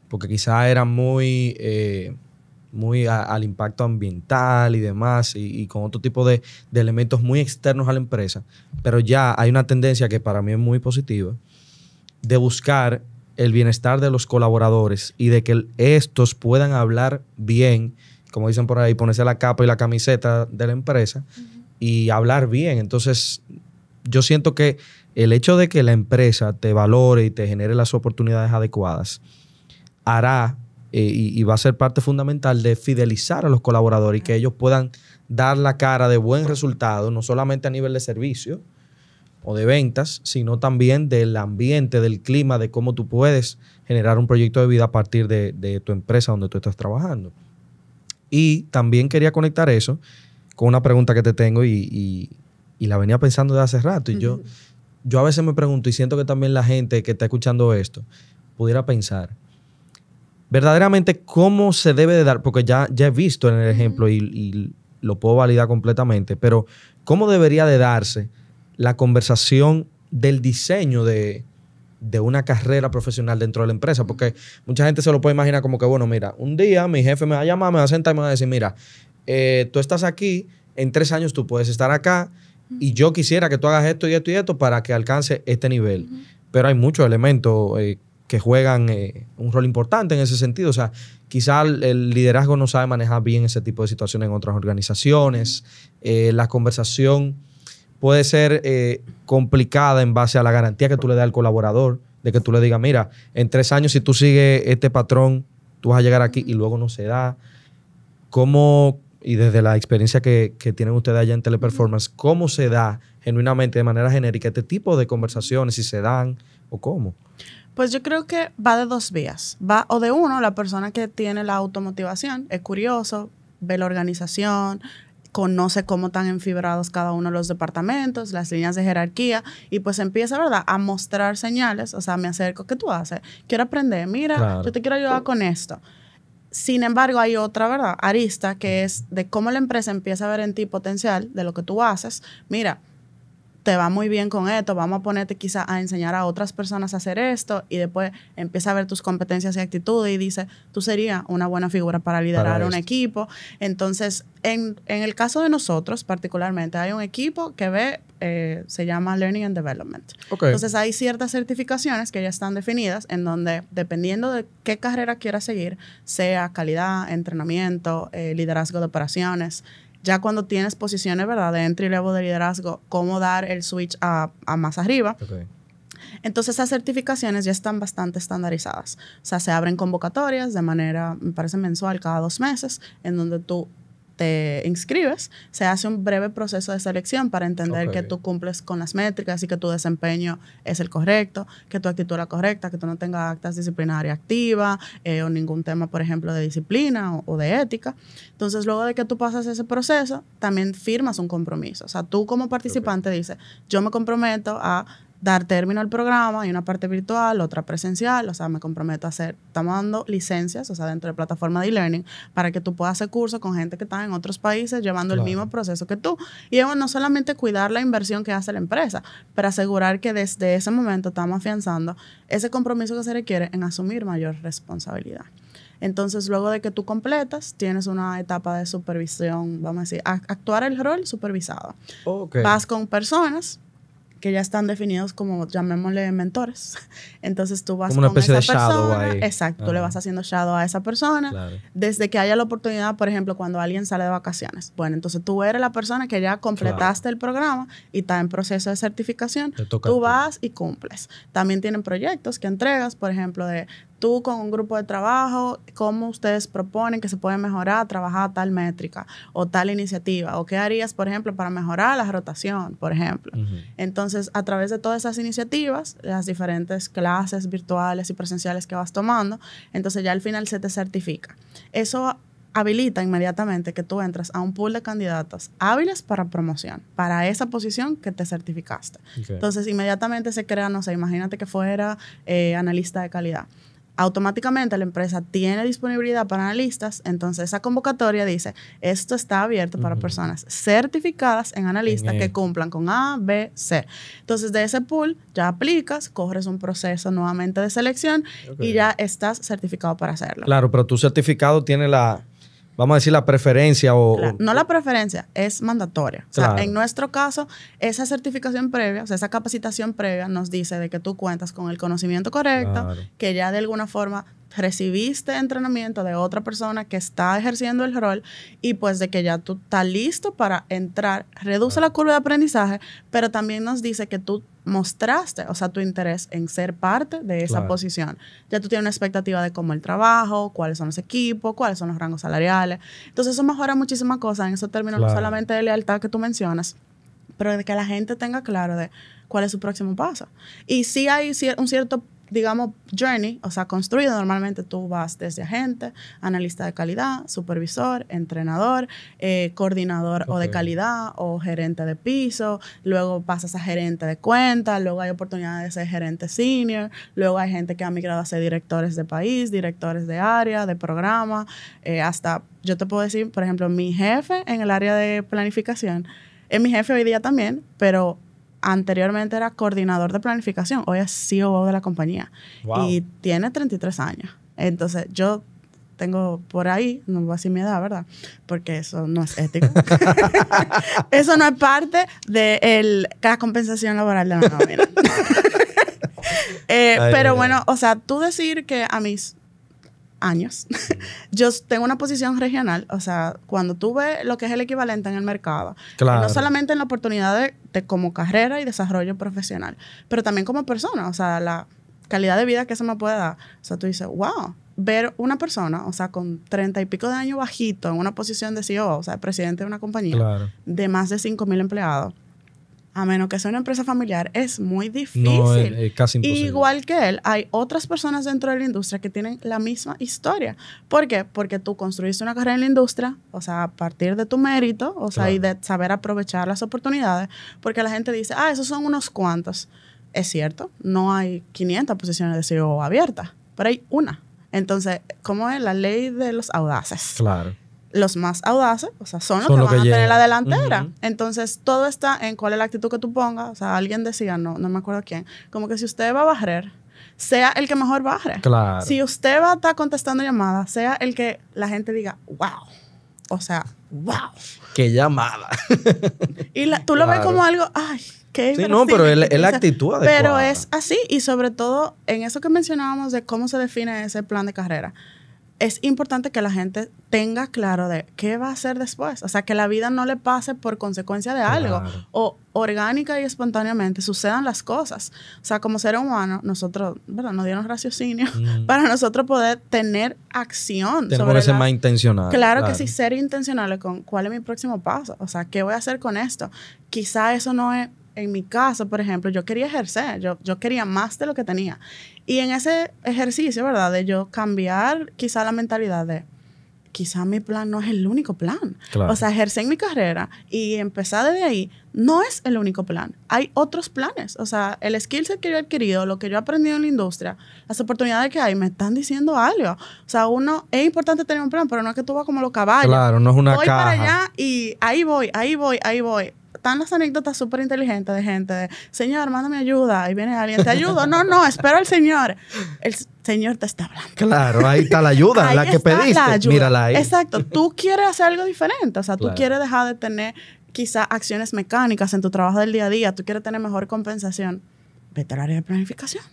Porque quizá era muy... Eh, muy al impacto ambiental y demás, y, con otro tipo de, elementos muy externos a la empresa, pero ya hay una tendencia que para mí es muy positiva, de buscar el bienestar de los colaboradores y de que estos puedan hablar bien, como dicen por ahí, ponerse la capa y la camiseta de la empresa y hablar bien. Entonces, yo siento que el hecho de que la empresa te valore y te genere las oportunidades adecuadas hará eh, y, va a ser parte fundamental de fidelizar a los colaboradores y que ellos puedan dar la cara de buen resultado, no solamente a nivel de servicio o de ventas, sino también del ambiente, del clima, de cómo tú puedes generar un proyecto de vida a partir de, tu empresa donde tú estás trabajando. Y también quería conectar eso con una pregunta que te tengo y, la venía pensando de hace rato. Y yo, yo a veces me pregunto y siento que también la gente que está escuchando esto pudiera pensar, verdaderamente cómo se debe de dar, porque ya, ya he visto en el ejemplo y, lo puedo validar completamente, pero cómo debería de darse la conversación del diseño de, una carrera profesional dentro de la empresa, porque mucha gente se lo puede imaginar como que, bueno, mira, un día mi jefe me va a llamar, me va a sentar y me va a decir, mira, eh, tú estás aquí, en tres años tú puedes estar acá y yo quisiera que tú hagas esto y esto y esto para que alcance este nivel. Pero hay muchos elementos eh, que juegan eh, un rol importante en ese sentido. O sea, quizás el liderazgo no sabe manejar bien ese tipo de situaciones en otras organizaciones. Eh, la conversación puede ser eh, complicada en base a la garantía que tú le das al colaborador, de que tú le digas, mira, en tres años si tú sigues este patrón, tú vas a llegar aquí y luego no se da. ¿Cómo, y desde la experiencia que, que tienen ustedes allá en Teleperformance, cómo se da genuinamente, de manera genérica, este tipo de conversaciones, si se dan o cómo? Pues yo creo que va de dos vías. Va o de uno, la persona que tiene la automotivación, es curioso, ve la organización, conoce cómo están enfibrados cada uno de los departamentos, las líneas de jerarquía, y pues empieza, ¿verdad?, a mostrar señales, o sea, me acerco, ¿qué tú haces? Quiero aprender, mira, yo te quiero ayudar con esto. Sin embargo, hay otra, ¿verdad?, arista, que es de cómo la empresa empieza a ver en ti potencial de lo que tú haces. Mira, te va muy bien con esto, vamos a ponerte quizá a enseñar a otras personas a hacer esto y después empieza a ver tus competencias y actitudes y dice, tú serías una buena figura para liderar un equipo. Entonces, en, el caso de nosotros particularmente, hay un equipo que ve, eh, se llama Learning and Development. Entonces, hay ciertas certificaciones que ya están definidas en donde, dependiendo de qué carrera quieras seguir, sea calidad, entrenamiento, eh, liderazgo de operaciones, ya cuando tienes posiciones, ¿verdad? De entry level de liderazgo, cómo dar el switch a, más arriba. Entonces, esas certificaciones ya están bastante estandarizadas. O sea, se abren convocatorias de manera, me parece, mensual, cada dos meses, en donde tú te inscribes, se hace un breve proceso de selección para entender que tú cumples con las métricas y que tu desempeño es el correcto, que tu actitud la correcta, que tú no tengas actas disciplinarias activas eh, o ningún tema, por ejemplo, de disciplina o, de ética. Entonces, luego de que tú pasas ese proceso, también firmas un compromiso. O sea, tú como participante dices, yo me comprometo a dar término al programa, hay una parte virtual, otra presencial, o sea, me comprometo a hacer, estamos dando licencias, o sea, dentro de plataforma de e-learning, para que tú puedas hacer cursos con gente que está en otros países llevando el mismo proceso que tú. Y no solamente cuidar la inversión que hace la empresa, pero asegurar que desde ese momento estamos afianzando ese compromiso que se requiere en asumir mayor responsabilidad. Entonces, luego de que tú completas, tienes una etapa de supervisión, vamos a decir, actuar el rol supervisado. Vas con personas que ya están definidos como, llamémosle, mentores. Entonces tú vas como una con esa persona, exacto, tú le ah. vas haciendo shadow a esa persona, desde que haya la oportunidad, por ejemplo, cuando alguien sale de vacaciones. Bueno, entonces tú eres la persona que ya completaste el programa y está en proceso de certificación, tú vas y cumples. También tienen proyectos que entregas, por ejemplo, de tú con un grupo de trabajo, cómo ustedes proponen que se puede mejorar, trabajar tal métrica o tal iniciativa, o qué harías, por ejemplo, para mejorar la rotación, por ejemplo. Entonces, a través de todas esas iniciativas, las diferentes clases virtuales y presenciales que vas tomando, entonces ya al final se te certifica. Eso habilita inmediatamente que tú entras a un pool de candidatos hábiles para promoción, para esa posición que te certificaste. Entonces, inmediatamente se crea, no sé, imagínate que fuera eh, analista de calidad automáticamente la empresa tiene disponibilidad para analistas, entonces esa convocatoria dice, esto está abierto para personas certificadas en analistas que e. cumplan con A, B, C. Entonces de ese pool ya aplicas, corres un proceso nuevamente de selección y ya estás certificado para hacerlo. Claro, pero tu certificado tiene la vamos a decir, la preferencia o... no la preferencia, es mandatoria. O sea, en nuestro caso, esa certificación previa, o sea, esa capacitación previa nos dice de que tú cuentas con el conocimiento correcto, que ya de alguna forma recibiste entrenamiento de otra persona que está ejerciendo el rol y pues de que ya tú estás listo para entrar, reduce la curva de aprendizaje, pero también nos dice que tú mostraste, o sea, tu interés en ser parte de esa posición. Ya tú tienes una expectativa de cómo el trabajo, cuáles son los equipos, cuáles son los rangos salariales. Entonces eso mejora muchísimas cosas en esos términos, no solamente de lealtad que tú mencionas, pero de que la gente tenga claro de cuál es su próximo paso. Y si hay un cierto digamos, journey, o sea, construido, normalmente tú vas desde agente, analista de calidad, supervisor, entrenador, eh, coordinador o de calidad o gerente de piso, luego pasas a gerente de cuenta, luego hay oportunidades de ser gerente senior, luego hay gente que ha migrado a ser directores de país, directores de área, de programa, eh, hasta, yo te puedo decir, por ejemplo, mi jefe en el área de planificación, es eh, mi jefe hoy día también, pero anteriormente era coordinador de planificación, hoy es CEO de la compañía y tiene 33 años. Entonces, yo tengo por ahí, no voy a decir mi edad, ¿verdad? Porque eso no es ético. eso no es parte de la compensación laboral de la nómina. Eh, pero bueno, o sea, tú decir que a mis años, yo tengo una posición regional, o sea, cuando tú ves lo que es el equivalente en el mercado, no solamente en la oportunidad de, como carrera y desarrollo profesional, pero también como persona, o sea, la calidad de vida que se me puede dar. O sea, tú dices, wow, ver una persona, o sea, con treinta y pico de años bajito en una posición de CEO, o sea, presidente de una compañía de más de cinco mil empleados a menos que sea una empresa familiar, es muy difícil. No, es, casi imposible. Igual que él, hay otras personas dentro de la industria que tienen la misma historia. ¿Por qué? Porque tú construiste una carrera en la industria, o sea, a partir de tu mérito, o sea, y de saber aprovechar las oportunidades, porque la gente dice, ah, esos son unos cuantos. Es cierto, no hay 500 posiciones de CEO abiertas, pero hay una. Entonces, ¿cómo es la ley de los audaces? Claro los más audaces, o sea, son los que van a tener la delantera. Entonces, todo está en cuál es la actitud que tú pongas. O sea, alguien decía, no, no me acuerdo quién, como que si usted va a barrer, sea el que mejor barre. Claro. Si usted va a estar contestando llamadas, sea el que la gente diga, wow. O sea, wow. Qué llamada. y tú lo ves como algo, ay, qué Sí, no, pero es la actitud adecuada. Pero es así, y sobre todo en eso que mencionábamos de cómo se define ese plan de carrera es importante que la gente tenga claro de qué va a hacer después. O sea, que la vida no le pase por consecuencia de algo. O orgánica y espontáneamente sucedan las cosas. O sea, como ser humano, nosotros, ¿verdad? Nos dieron raciocinio mm. para nosotros poder tener acción. Tenemos sobre ser más intencional. Claro, que sí, ser intencional con cuál es mi próximo paso. O sea, ¿qué voy a hacer con esto? Quizá eso no es en mi caso, por ejemplo, yo quería ejercer, yo, quería más de lo que tenía. Y en ese ejercicio, ¿verdad? De yo cambiar quizá la mentalidad de, quizá mi plan no es el único plan. O sea, ejercer en mi carrera y empezar desde ahí no es el único plan. Hay otros planes. O sea, el skill set que yo he adquirido, lo que yo he aprendido en la industria, las oportunidades que hay, me están diciendo algo. O sea, uno, es importante tener un plan, pero no es que tú vas como los caballos. Claro, no es una caja. Voy para allá y ahí voy, ahí voy, ahí voy están las anécdotas súper inteligentes de gente de, señor, mándame ayuda. Y viene alguien, te ayudo. No, no, espero al señor. El señor te está hablando. Claro, ahí está la ayuda, la que pediste. La Mírala ahí. Exacto. Tú quieres hacer algo diferente. O sea, tú quieres dejar de tener quizá acciones mecánicas en tu trabajo del día a día. Tú quieres tener mejor compensación. Vete al área de planificación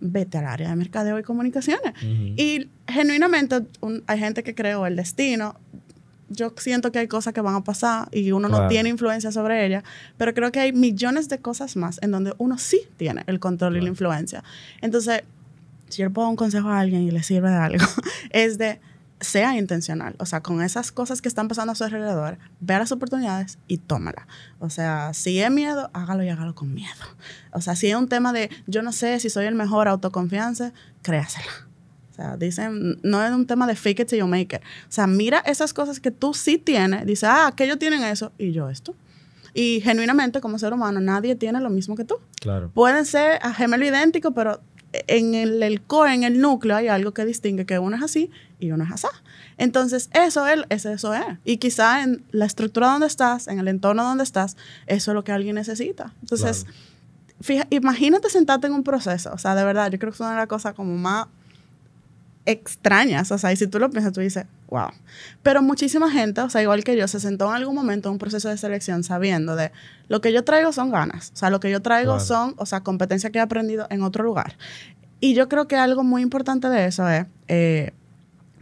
vete al área de mercadeo y comunicaciones. Y genuinamente hay gente que creó el destino yo siento que hay cosas que van a pasar y uno no tiene influencia sobre ellas, pero creo que hay millones de cosas más en donde uno sí tiene el control y la influencia. Entonces, si yo le puedo dar un consejo a alguien y le sirve de algo, es de sea intencional, o sea, con esas cosas que están pasando a su alrededor, vea las oportunidades y tómala. O sea, si es miedo, hágalo y hágalo con miedo. O sea, si es un tema de yo no sé si soy el mejor, autoconfianza, créasela sea, dicen, no es un tema de fake it till you make it. O sea, mira esas cosas que tú sí tienes, dice, ah, que tienen eso y yo esto. Y genuinamente, como ser humano, nadie tiene lo mismo que tú. Claro. Pueden ser a ah, gemelo idéntico, pero en el, core, en el núcleo, hay algo que distingue que uno es así y uno es así. Entonces, eso es, eso es. Y quizá en la estructura donde estás, en el entorno donde estás, eso es lo que alguien necesita. Entonces, imagínate sentarte en un proceso. O sea, de verdad, yo creo que es una de las cosas como más extrañas, o sea, y si tú lo piensas, tú dices, wow. Pero muchísima gente, o sea, igual que yo, se sentó en algún momento en un proceso de selección sabiendo de lo que yo traigo son ganas, o sea, lo que yo traigo son, o sea, competencia que he aprendido en otro lugar. Y yo creo que algo muy importante de eso es eh,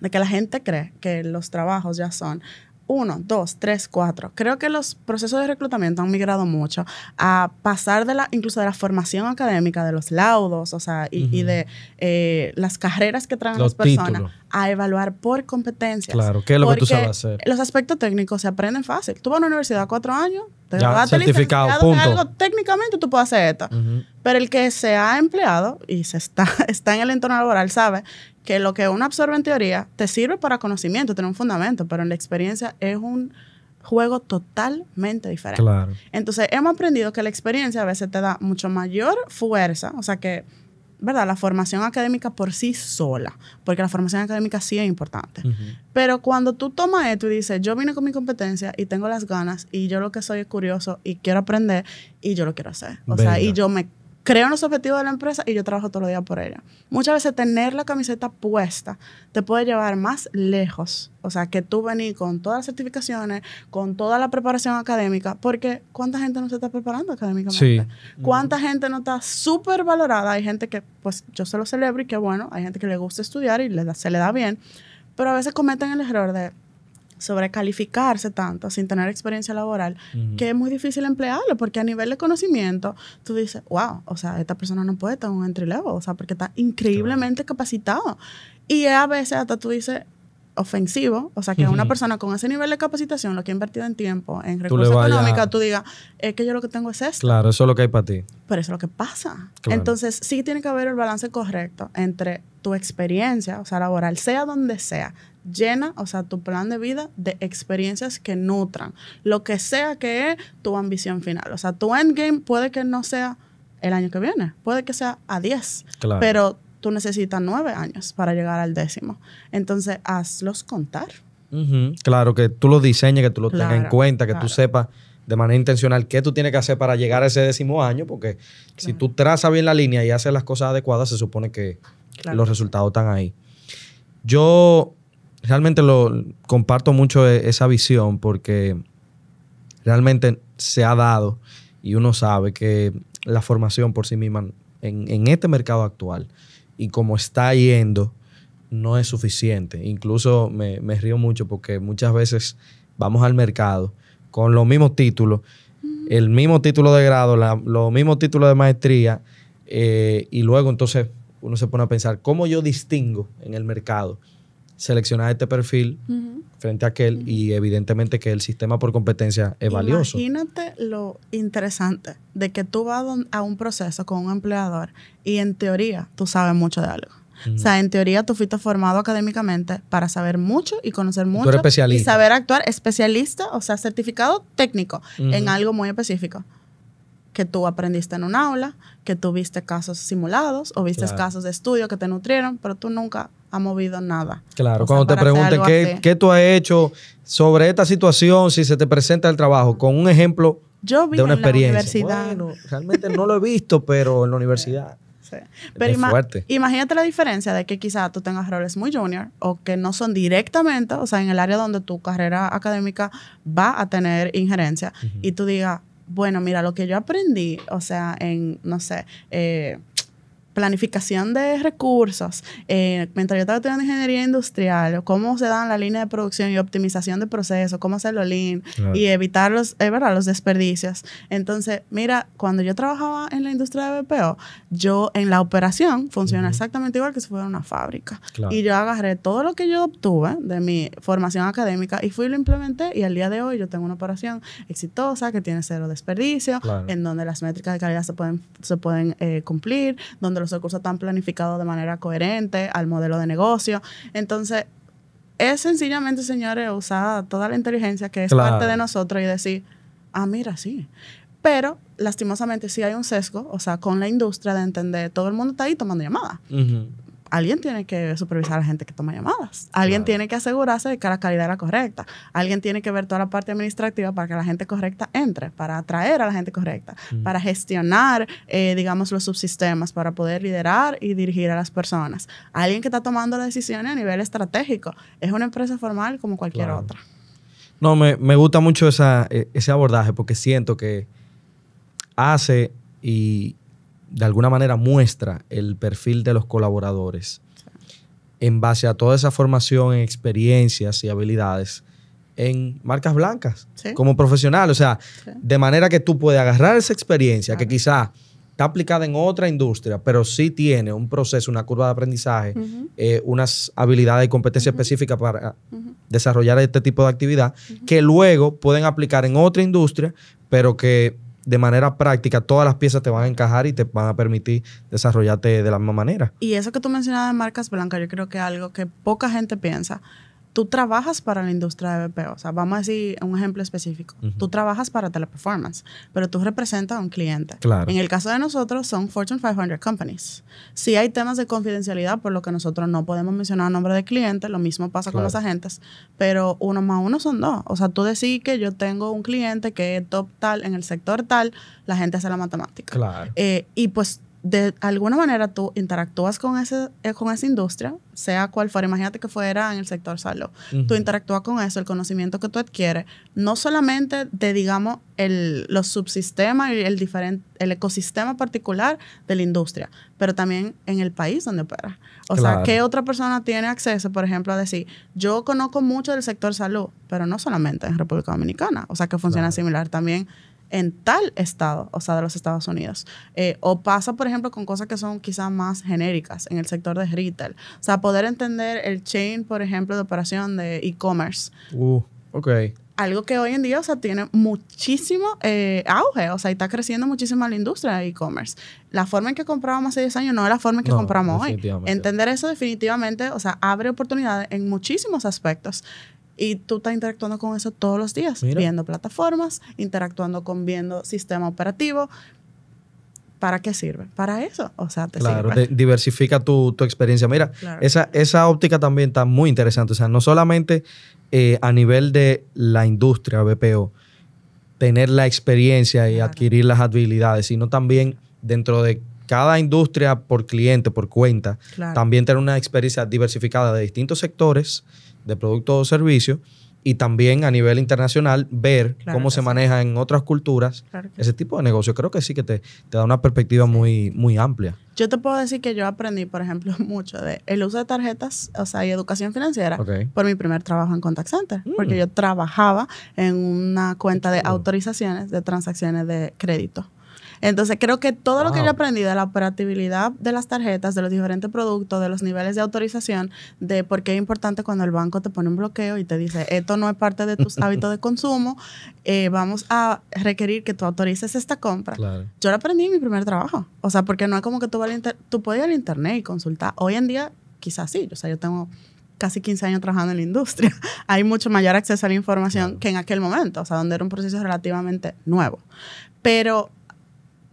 de que la gente cree que los trabajos ya son uno, dos, tres, cuatro. Creo que los procesos de reclutamiento han migrado mucho a pasar de la, incluso de la formación académica, de los laudos, o sea, y, de eh, las carreras que traen las personas a evaluar por competencias. Claro, ¿qué es lo que tú sabes hacer? Los aspectos técnicos se aprenden fácil. Tú vas a una universidad cuatro años, te vas a punto. algo técnicamente tú puedes hacer esto. Pero el que se ha empleado y se está, está en el entorno laboral sabe que lo que uno absorbe en teoría te sirve para conocimiento, tiene un fundamento, pero en la experiencia es un juego totalmente diferente. Claro. Entonces, hemos aprendido que la experiencia a veces te da mucho mayor fuerza, o sea que, ¿verdad? La formación académica por sí sola, porque la formación académica sí es importante. Pero cuando tú tomas esto y dices, yo vine con mi competencia y tengo las ganas y yo lo que soy es curioso y quiero aprender y yo lo quiero hacer, o sea, y yo me creo en los objetivos de la empresa y yo trabajo todos los días por ella. Muchas veces tener la camiseta puesta te puede llevar más lejos. O sea, que tú venís con todas las certificaciones, con toda la preparación académica, porque ¿cuánta gente no se está preparando académicamente? ¿Cuánta gente no está súper valorada? Hay gente que, pues yo se lo celebro y que bueno, hay gente que le gusta estudiar y se le da bien, pero a veces cometen el error de sobrecalificarse tanto sin tener experiencia laboral, que es muy difícil emplearlo, porque a nivel de conocimiento, tú dices, wow, o sea, esta persona no puede estar un entry level, o sea, porque está increíblemente capacitado. Y a veces hasta tú dices, ofensivo, o sea, que una persona con ese nivel de capacitación, lo que ha invertido en tiempo, en recursos económicos, tú digas, es que yo lo que tengo es esto. Claro, eso es lo que hay para ti. Pero eso es lo que pasa. Entonces, sí tiene que haber el balance correcto entre tu experiencia, o sea, laboral, sea donde sea, llena, o sea, tu plan de vida de experiencias que nutran lo que sea que es tu ambición final. O sea, tu endgame puede que no sea el año que viene, puede que sea a 10, pero tú necesitas 9 años para llegar al décimo. Entonces, hazlos contar. Claro, que tú lo diseñes, que tú lo tengas en cuenta, que tú sepas de manera intencional qué tú tienes que hacer para llegar a ese décimo año, porque si tú trazas bien la línea y haces las cosas adecuadas, se supone que los resultados están ahí. Yo realmente lo comparto mucho e-, esa visión porque realmente se ha dado y uno sabe que la formación por sí misma en, este mercado actual y como está yendo no es suficiente. Incluso me, río mucho porque muchas veces vamos al mercado con los mismos títulos, mm. el mismo título de grado, los mismos títulos de maestría eh, y luego entonces uno se pone a pensar cómo yo distingo en el mercado Seleccionar este perfil frente a aquel y evidentemente que el sistema por competencia es valioso. Imagínate lo interesante de que tú vas a un proceso con un empleador y en teoría tú sabes mucho de algo. O sea, en teoría tú fuiste formado académicamente para saber mucho y conocer mucho. Y saber actuar especialista, o sea, certificado técnico en algo muy específico que tú aprendiste en un aula, que tú viste casos simulados o viste casos de estudio que te nutrieron, pero tú nunca ha movido nada. Claro, cuando te pregunten qué, tú has hecho sobre esta situación, si se te presenta el trabajo, con un ejemplo de una en experiencia. La universidad. realmente no lo he visto, pero en la universidad. Sí. Pero imagínate la diferencia de que quizás tú tengas roles muy junior o que no son directamente, o sea, en el área donde tu carrera académica va a tener injerencia y tú digas, bueno, mira, lo que yo aprendí, o sea, en, no sé, eh, planificación de recursos, eh, mientras yo estaba estudiando ingeniería industrial, cómo se dan la línea de producción y optimización de procesos, cómo hacerlo lean y evitar los, eh, los desperdicios. Entonces, mira, cuando yo trabajaba en la industria de BPO, yo en la operación funciona exactamente igual que si fuera una fábrica. Y yo agarré todo lo que yo obtuve de mi formación académica y fui y lo implementé y al día de hoy yo tengo una operación exitosa que tiene cero desperdicio, en donde las métricas de calidad se pueden, se pueden eh, cumplir, donde los recursos están planificados de manera coherente al modelo de negocio. Entonces, es sencillamente, señores, usar toda la inteligencia que es parte de nosotros y decir, ah, mira, sí. Pero, lastimosamente, si hay un sesgo, o sea, con la industria de entender, todo el mundo está ahí tomando llamadas alguien tiene que supervisar a la gente que toma llamadas. Alguien tiene que asegurarse de que la calidad era correcta. Alguien tiene que ver toda la parte administrativa para que la gente correcta entre, para atraer a la gente correcta, mm. para gestionar, eh, digamos, los subsistemas, para poder liderar y dirigir a las personas. Alguien que está tomando las decisiones a nivel estratégico. Es una empresa formal como cualquier otra. No, me, gusta mucho eh, ese abordaje porque siento que hace y, de alguna manera muestra el perfil de los colaboradores. En base a toda esa formación en experiencias y habilidades, en marcas blancas como profesional. O sea, de manera que tú puedes agarrar esa experiencia que quizá está aplicada en otra industria, pero sí tiene un proceso, una curva de aprendizaje, eh, unas habilidades y competencias específicas para ah, desarrollar este tipo de actividad, que luego pueden aplicar en otra industria, pero que de manera práctica todas las piezas te van a encajar y te van a permitir desarrollarte de la misma manera. Y eso que tú mencionabas de marcas blancas, yo creo que es algo que poca gente piensa tú trabajas para la industria de BPO. O sea, vamos a decir un ejemplo específico. Tú trabajas para Teleperformance, pero tú representas a un cliente. Claro. En el caso de nosotros, son Fortune 500 companies. Si hay temas de confidencialidad, por lo que nosotros no podemos mencionar nombre de cliente. Lo mismo pasa con los agentes, pero uno más uno son dos. O sea, tú decís que yo tengo un cliente que es top tal en el sector tal, la gente hace la matemática. Claro. Eh, y pues de alguna manera tú interactúas con, ese, eh, con esa industria, sea cual fuera, imagínate que fuera en el sector salud, tú interactúas con eso, el conocimiento que tú adquieres, no solamente de, digamos, los subsistemas y el, diferente, el ecosistema particular de la industria, pero también en el país donde operas. O sea, ¿qué otra persona tiene acceso, por ejemplo, a decir, yo conozco mucho del sector salud, pero no solamente en República Dominicana? O sea, que funciona similar también en tal estado, o sea, de los Estados Unidos. Eh, o pasa, por ejemplo, con cosas que son quizás más genéricas en el sector de retail. O sea, poder entender el chain, por ejemplo, de operación de e-commerce. Uh, ok. Algo que hoy en día, o sea, tiene muchísimo eh, auge, o sea, está creciendo muchísimo la industria de e-commerce. La forma en que comprábamos hace 10 años no es la forma en que compramos hoy. Entender eso definitivamente, o sea, abre oportunidades en muchísimos aspectos. Y tú estás interactuando con eso todos los días, viendo plataformas, interactuando con viendo sistema operativo. ¿Para qué sirve? Para eso. O sea, claro, diversifica tu, experiencia. Mira, esa, esa óptica también está muy interesante. O sea, no solamente eh, a nivel de la industria BPO, tener la experiencia y adquirir las habilidades, sino también dentro de cada industria por cliente, por cuenta, también tener una experiencia diversificada de distintos sectores de producto o servicios y también a nivel internacional ver cómo se maneja en otras culturas ese tipo de negocio. Creo que sí que te, da una perspectiva muy, muy amplia. Yo te puedo decir que yo aprendí, por ejemplo, mucho de el uso de tarjetas, o sea, y educación financiera por mi primer trabajo en contact center, porque mm. yo trabajaba en una cuenta de autorizaciones de transacciones de crédito. Entonces creo que todo lo que yo he aprendido de la operatividad de las tarjetas, de los diferentes productos, de los niveles de autorización, de por qué es importante cuando el banco te pone un bloqueo y te dice, esto no es parte de tus hábitos de consumo, eh, vamos a requerir que tú autorices esta compra. Yo lo aprendí en mi primer trabajo. O sea, porque no es como que tú, tú puedes ir al internet y consultar. Hoy en día quizás sí. O sea, yo tengo casi 15 años trabajando en la industria, hay mucho mayor acceso a la información que en aquel momento, o sea, donde era un proceso relativamente nuevo. Pero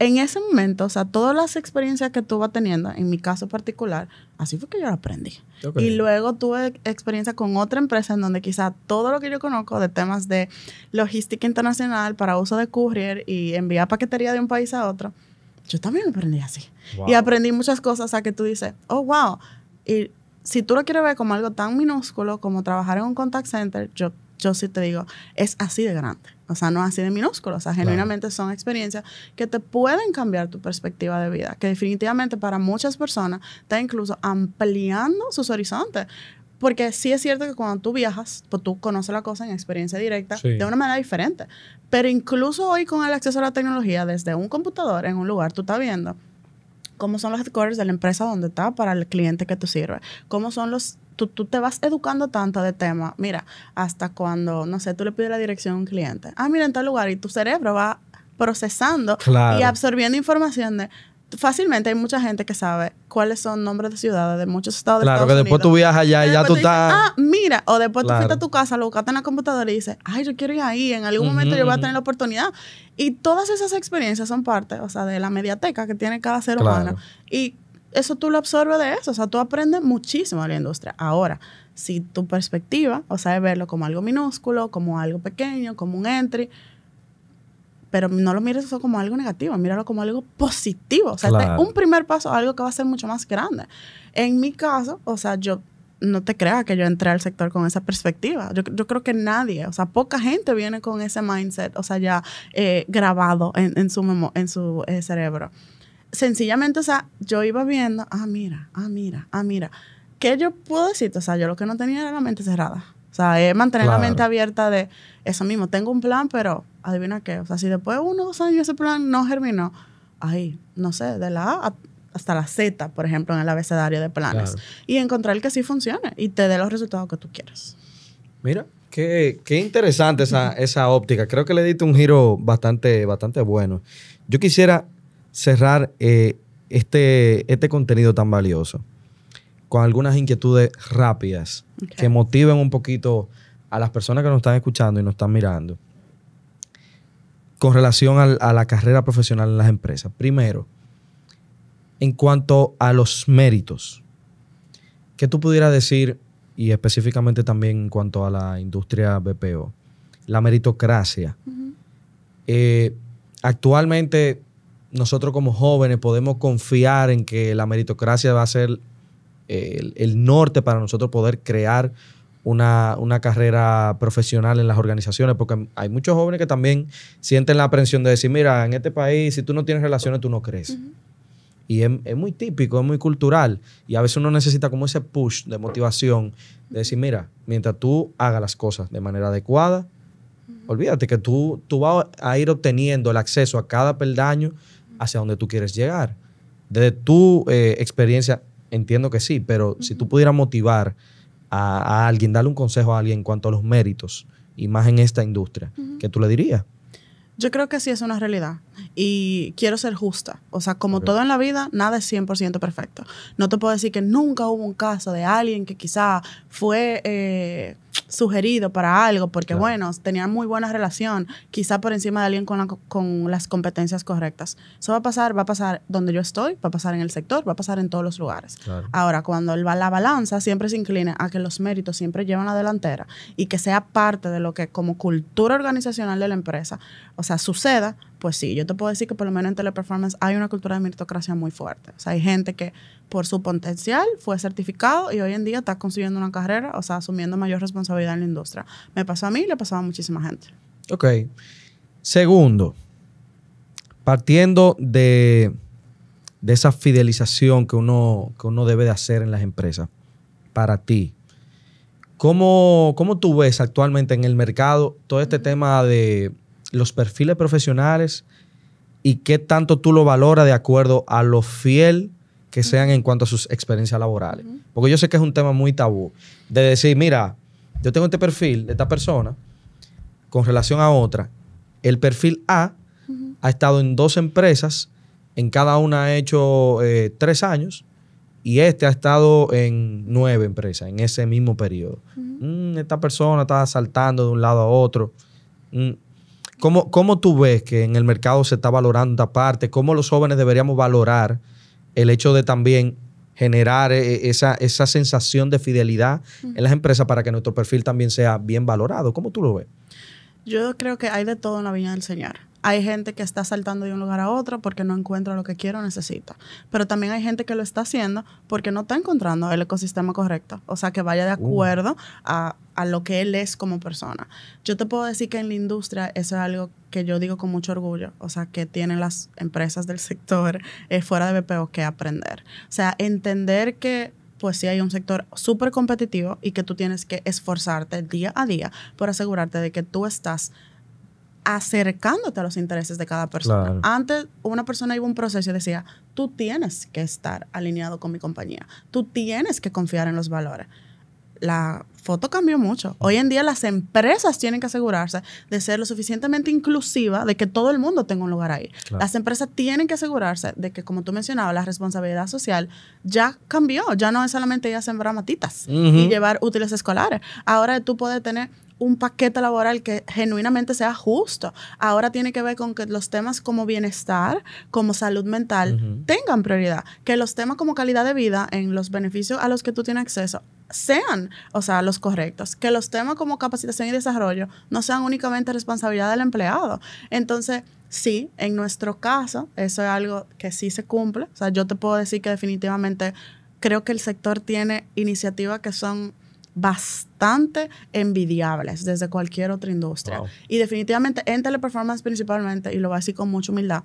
en ese momento, o sea, todas las experiencias que tú teniendo, en mi caso particular, así fue que yo lo aprendí. Y luego tuve experiencia con otra empresa en donde quizá todo lo que yo conozco de temas de logística internacional para uso de courier y enviar paquetería de un país a otro, yo también aprendí así. Y aprendí muchas cosas a que tú dices, oh, wow. Y si tú lo quieres ver como algo tan minúsculo como trabajar en un contact center, yo yo sí te digo, es así de grande. O sea, no así de minúsculo. O sea, genuinamente son experiencias que te pueden cambiar tu perspectiva de vida, que definitivamente para muchas personas está incluso ampliando sus horizontes. Porque sí es cierto que cuando tú viajas, pues tú conoces la cosa en experiencia directa de una manera diferente. Pero incluso hoy con el acceso a la tecnología, desde un computador en un lugar, tú estás viendo cómo son los headquarters de la empresa donde está para el cliente que te sirve, cómo son los tú, te vas educando tanto de tema, mira, hasta cuando, no sé, tú le pides la dirección a un cliente, ah, mira, en tal lugar, y tu cerebro va procesando y absorbiendo información de, fácilmente hay mucha gente que sabe cuáles son nombres de ciudades de muchos estados de claro, Claro, que después tú viajas allá y, ya tú estás... Ah, mira, o después tú fuiste a tu casa, lo buscaste en la computadora y dices, ay, yo quiero ir ahí, en algún momento yo voy a tener la oportunidad. Y todas esas experiencias son parte, o sea, de la mediateca que tiene cada ser humano. Y eso tú lo absorbes de eso, o sea, tú aprendes muchísimo de la industria. Ahora, si tu perspectiva, o sea, es verlo como algo minúsculo, como algo pequeño, como un entry, pero no lo mires eso como algo negativo, míralo como algo positivo, o sea, este un primer paso, algo que va a ser mucho más grande. En mi caso, o sea, yo no te creas que yo entré al sector con esa perspectiva. Yo, creo que nadie, o sea, poca gente viene con ese mindset, o sea, ya eh, grabado en, su, memo, en su eh, cerebro sencillamente, o sea, yo iba viendo, ah, mira, ah, mira, ah, mira. ¿Qué yo puedo decirte? O sea, yo lo que no tenía era la mente cerrada. O sea, es eh, mantener la mente abierta de eso mismo. Tengo un plan, pero adivina qué. O sea, si después de uno dos años ese plan no germinó, ahí, no sé, de la A hasta la Z, por ejemplo, en el abecedario de planes. Y encontrar el que sí funcione y te dé los resultados que tú quieras. Mira, qué, interesante esa, esa óptica. Creo que le diste un giro bastante, bastante bueno. Yo quisiera cerrar eh, este, este contenido tan valioso con algunas inquietudes rápidas que motiven un poquito a las personas que nos están escuchando y nos están mirando con relación a, la carrera profesional en las empresas. Primero, en cuanto a los méritos, ¿qué tú pudieras decir, y específicamente también en cuanto a la industria BPO, la meritocracia? Eh, actualmente nosotros como jóvenes podemos confiar en que la meritocracia va a ser eh, el, norte para nosotros poder crear una, carrera profesional en las organizaciones, porque hay muchos jóvenes que también sienten la aprensión de decir, mira, en este país, si tú no tienes relaciones, tú no crees. Y es, muy típico, es muy cultural. Y a veces uno necesita como ese push de motivación, de decir, mira, mientras tú hagas las cosas de manera adecuada, olvídate que tú, tú vas a ir obteniendo el acceso a cada peldaño hacia donde tú quieres llegar. Desde tu eh, experiencia, entiendo que sí, pero si tú pudieras motivar a, alguien, darle un consejo a alguien en cuanto a los méritos y más en esta industria, ¿qué tú le dirías? Yo creo que sí es una realidad y quiero ser justa. O sea, como todo en la vida, nada es 100% perfecto. No te puedo decir que nunca hubo un caso de alguien que quizá fue eh, sugerido para algo, porque bueno, tenían muy buena relación, quizá por encima de alguien con, con las competencias correctas. Eso va a pasar, va a pasar donde yo estoy, va a pasar en el sector, va a pasar en todos los lugares. Ahora, cuando la balanza siempre se inclina a que los méritos siempre llevan la delantera y que sea parte de lo que como cultura organizacional de la empresa, o sea, suceda, pues sí, yo te puedo decir que por lo menos en Teleperformance hay una cultura de meritocracia muy fuerte. O sea, hay gente que por su potencial, fue certificado y hoy en día está consiguiendo una carrera, o sea, asumiendo mayor responsabilidad en la industria. Me pasó a mí y le pasaba a muchísima gente. Ok. Segundo, partiendo de, de esa fidelización que uno, que uno debe de hacer en las empresas, para ti, ¿cómo, cómo tú ves actualmente en el mercado todo este tema de los perfiles profesionales y qué tanto tú lo valoras de acuerdo a lo fiel que sean en cuanto a sus experiencias laborales. Porque yo sé que es un tema muy tabú. De decir, mira, yo tengo este perfil de esta persona con relación a otra. El perfil A ha estado en dos empresas, en cada una ha hecho eh, tres años, y este ha estado en nueve empresas en ese mismo periodo. Mm, esta persona está saltando de un lado a otro. Mm. ¿Cómo, ¿Cómo, tú ves que en el mercado se está valorando esta parte? ¿Cómo los jóvenes deberíamos valorar el hecho de también generar eh, eh, esa, sensación de fidelidad en las empresas para que nuestro perfil también sea bien valorado. ¿Cómo tú lo ves? Yo creo que hay de todo en la vida del Señor. Hay gente que está saltando de un lugar a otro porque no encuentra lo que quiere o necesita. Pero también hay gente que lo está haciendo porque no está encontrando el ecosistema correcto. O sea, que vaya de uh. acuerdo a, lo que él es como persona. Yo te puedo decir que en la industria eso es algo que yo digo con mucho orgullo, o sea, que tienen las empresas del sector eh, fuera de BPO que aprender. O sea, entender que pues sí hay un sector súper competitivo y que tú tienes que esforzarte día a día por asegurarte de que tú estás acercándote a los intereses de cada persona. Antes una persona iba un proceso y decía, tú tienes que estar alineado con mi compañía, tú tienes que confiar en los valores. La foto cambió mucho. Hoy en día las empresas tienen que asegurarse de ser lo suficientemente inclusiva, de que todo el mundo tenga un lugar ahí. Las empresas tienen que asegurarse de que, como tú mencionabas, la responsabilidad social ya cambió. Ya no es solamente ir a sembrar matitas y llevar útiles escolares. Ahora tú puedes tener un paquete laboral que genuinamente sea justo. Ahora tiene que ver con que los temas como bienestar, como salud mental, tengan prioridad. Que los temas como calidad de vida, en los beneficios a los que tú tienes acceso, sean, o sea, los correctos. Que los temas como capacitación y desarrollo no sean únicamente responsabilidad del empleado. Entonces, sí, en nuestro caso, eso es algo que sí se cumple. O sea, yo te puedo decir que definitivamente creo que el sector tiene iniciativas que son bastante envidiables desde cualquier otra industria. Y definitivamente en teleperformance principalmente, y lo voy a decir con mucha humildad,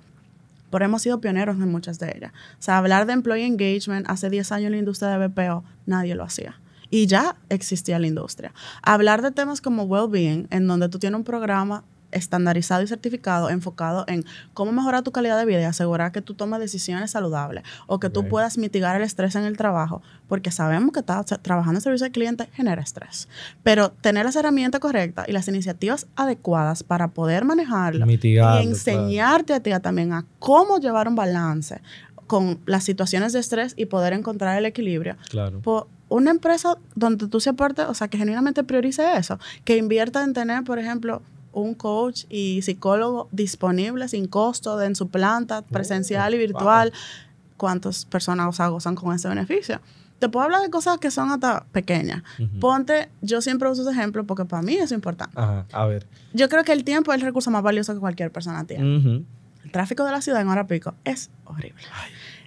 pero hemos sido pioneros en muchas de ellas. O sea, hablar de employee engagement hace 10 años en la industria de BPO, nadie lo hacía. Y ya existía la industria. Hablar de temas como well-being, en donde tú tienes un programa estandarizado y certificado enfocado en cómo mejorar tu calidad de vida y asegurar que tú tomes decisiones saludables o que tú puedas mitigar el estrés en el trabajo, porque sabemos que está, trabajando en servicio al cliente genera estrés. Pero tener las herramientas correctas y las iniciativas adecuadas para poder manejarlo y enseñarte a ti también a cómo llevar un balance con las situaciones de estrés y poder encontrar el equilibrio. Claro. Pues, una empresa donde tú se aparte, o sea, que genuinamente priorice eso, que invierta en tener, por ejemplo, un coach y psicólogo disponible sin costo en su planta oh, presencial y virtual. ¿Cuántas personas gozan con ese beneficio? Te puedo hablar de cosas que son hasta pequeñas. Ponte, yo siempre uso ese ejemplo porque para mí es importante. a ver. Yo creo que el tiempo es el recurso más valioso que cualquier persona tiene. El tráfico de la ciudad en hora pico es horrible.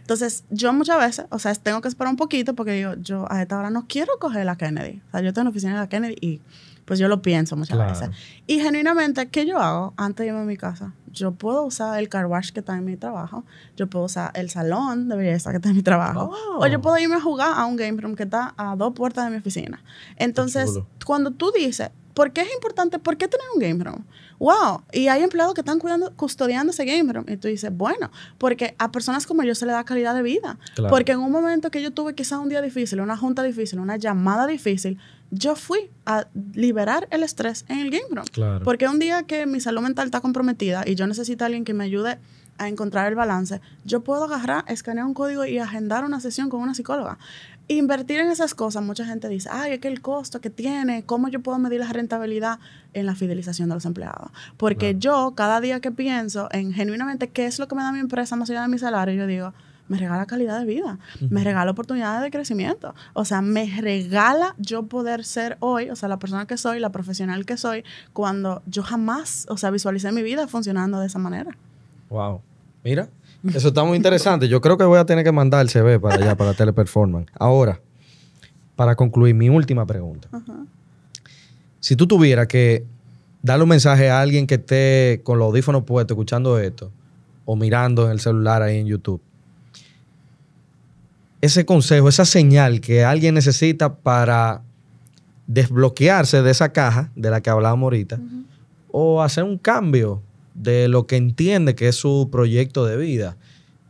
Entonces, yo muchas veces, o sea, tengo que esperar un poquito porque yo, yo a esta hora no quiero coger la Kennedy. O sea, yo tengo oficina de la Kennedy y pues yo lo pienso muchas veces. Y genuinamente, ¿qué yo hago antes de irme a mi casa? Yo puedo usar el car wash que está en mi trabajo, yo puedo usar el salón de belleza que está en mi trabajo, o yo oh. puedo irme a jugar a un game room que está a dos puertas de mi oficina. Entonces, cuando tú dices, ¿por qué es importante? ¿Por qué tener un game room? wow, y hay empleados que están cuidando, custodiando ese game room. Y tú dices, bueno, porque a personas como yo se le da calidad de vida. Porque en un momento que yo tuve quizás un día difícil, una junta difícil, una llamada difícil, yo fui a liberar el estrés en el game room. Porque un día que mi salud mental está comprometida y yo necesito a alguien que me ayude a encontrar el balance, yo puedo agarrar, escanear un código y agendar una sesión con una psicóloga. Invertir en esas cosas, mucha gente dice, ay, qué el costo que tiene, cómo yo puedo medir la rentabilidad en la fidelización de los empleados. Porque yo, cada día que pienso en genuinamente qué es lo que me da mi empresa más allá de mi salario, yo digo, me regala calidad de vida, me regala oportunidades de crecimiento, o sea, me regala yo poder ser hoy, o sea, la persona que soy, la profesional que soy, cuando yo jamás, o sea, visualicé mi vida funcionando de esa manera. Wow. Mira, eso está muy interesante. Yo creo que voy a tener que mandar el CV para allá, para Teleperformance. Ahora, para concluir, mi última pregunta. Si tú tuvieras que darle un mensaje a alguien que esté con los audífonos puestos escuchando esto o mirando en el celular ahí en YouTube, ese consejo, esa señal que alguien necesita para desbloquearse de esa caja de la que hablábamos ahorita o hacer un cambio de lo que entiende que es su proyecto de vida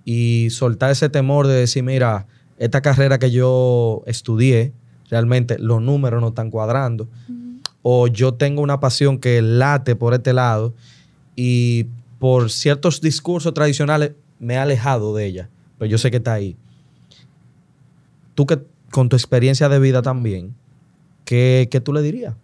y soltar ese temor de decir, mira, esta carrera que yo estudié, realmente los números no están cuadrando, o yo tengo una pasión que late por este lado y por ciertos discursos tradicionales me he alejado de ella, pero yo sé que está ahí. Tú que con tu experiencia de vida también, ¿qué, qué tú le dirías?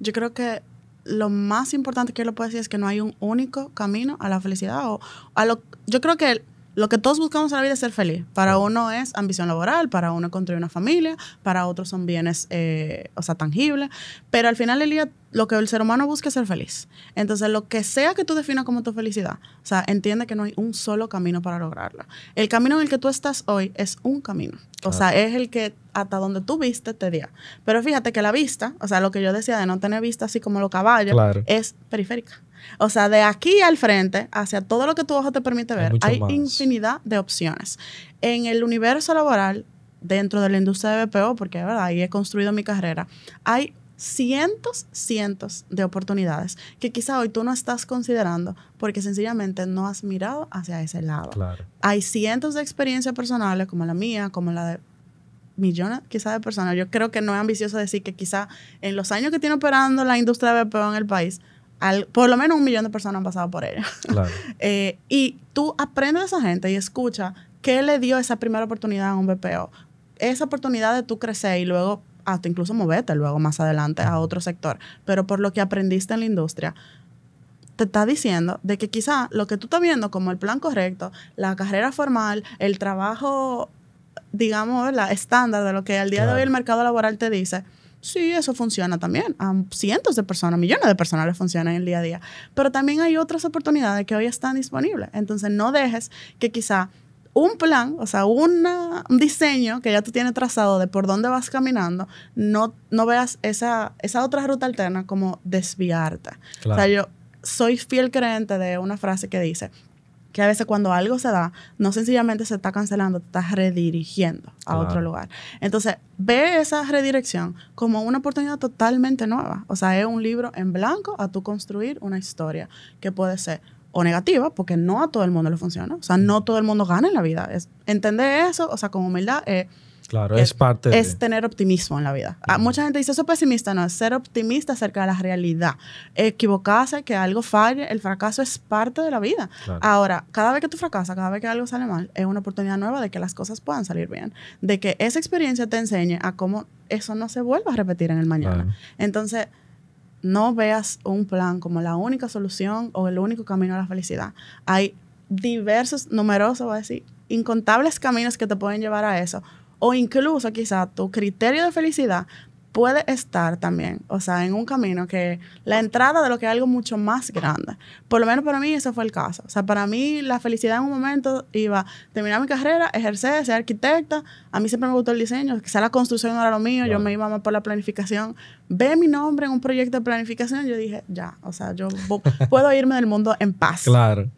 Yo creo que lo más importante que yo le puedo decir es que no hay un único camino a la felicidad. O a lo, yo creo que lo que todos buscamos en la vida es ser feliz. Para uno es ambición laboral, para uno es construir una familia, para otros son bienes, eh, o sea, tangibles. Pero al final del día, lo que el ser humano busca es ser feliz. Entonces, lo que sea que tú definas como tu felicidad, o sea, entiende que no hay un solo camino para lograrlo. El camino en el que tú estás hoy es un camino. O sea, es el que hasta donde tú viste te dio. Pero fíjate que la vista, o sea, lo que yo decía de no tener vista así como lo caballos, es periférica. O sea, de aquí al frente, hacia todo lo que tu ojo te permite ver, hay, infinidad de opciones. En el universo laboral, dentro de la industria de BPO, porque verdad, ahí he construido mi carrera, hay cientos, cientos de oportunidades que quizá hoy tú no estás considerando porque sencillamente no has mirado hacia ese lado. Hay cientos de experiencias personales como la mía, como la de millones quizá de personas. Yo creo que no es ambicioso decir que quizá en los años que tiene operando la industria de BPO en el país, por lo menos un millón de personas han pasado por ella. Eh, y tú aprendes a esa gente y escucha qué le dio esa primera oportunidad a un BPO. Esa oportunidad de tú crecer y luego hasta incluso moverte luego más adelante a otro sector. Pero por lo que aprendiste en la industria, te está diciendo de que quizá lo que tú estás viendo como el plan correcto, la carrera formal, el trabajo, digamos, la estándar de lo que al día de hoy el mercado laboral te dice, Sí, eso funciona también. A cientos de personas, millones de personas le funciona en el día a día. Pero también hay otras oportunidades que hoy están disponibles. Entonces, no dejes que quizá un plan, o sea, un diseño que ya tú tienes trazado de por dónde vas caminando, no, no veas esa, otra ruta alterna como desviarte. O sea, yo soy fiel creyente de una frase que dice, que a veces cuando algo se da, no sencillamente se está cancelando, te estás redirigiendo a otro lugar. Entonces, ve esa redirección como una oportunidad totalmente nueva. O sea, es un libro en blanco a tú construir una historia que puede ser o negativa, porque no a todo el mundo le funciona. O sea, no todo el mundo gana en la vida. Es, entender eso, o sea, con humildad, es... Eh, Claro, es, parte de... Es tener optimismo en la vida. Ah, mucha gente dice, eso es pesimista. No, es ser optimista acerca de la realidad. Equivocarse, que algo falle, el fracaso es parte de la vida. Ahora, cada vez que tú fracasas, cada vez que algo sale mal, es una oportunidad nueva de que las cosas puedan salir bien. De que esa experiencia te enseñe a cómo eso no se vuelva a repetir en el mañana. Entonces no veas un plan como la única solución o el único camino a la felicidad. Hay diversos, numerosos, voy a decir, incontables caminos que te pueden llevar a eso, o incluso quizá tu criterio de felicidad puede estar también, o sea, en un camino que la entrada de lo que es algo mucho más grande. Por lo menos para mí eso fue el caso. O sea, para mí la felicidad en un momento iba a terminar mi carrera, ejercer, ser arquitecta. A mí siempre me gustó el diseño, quizá la construcción no era lo mío, yo me iba más por la planificación. Ve mi nombre en un proyecto de planificación, yo dije, ya, o sea, yo puedo irme del mundo en paz. Claro.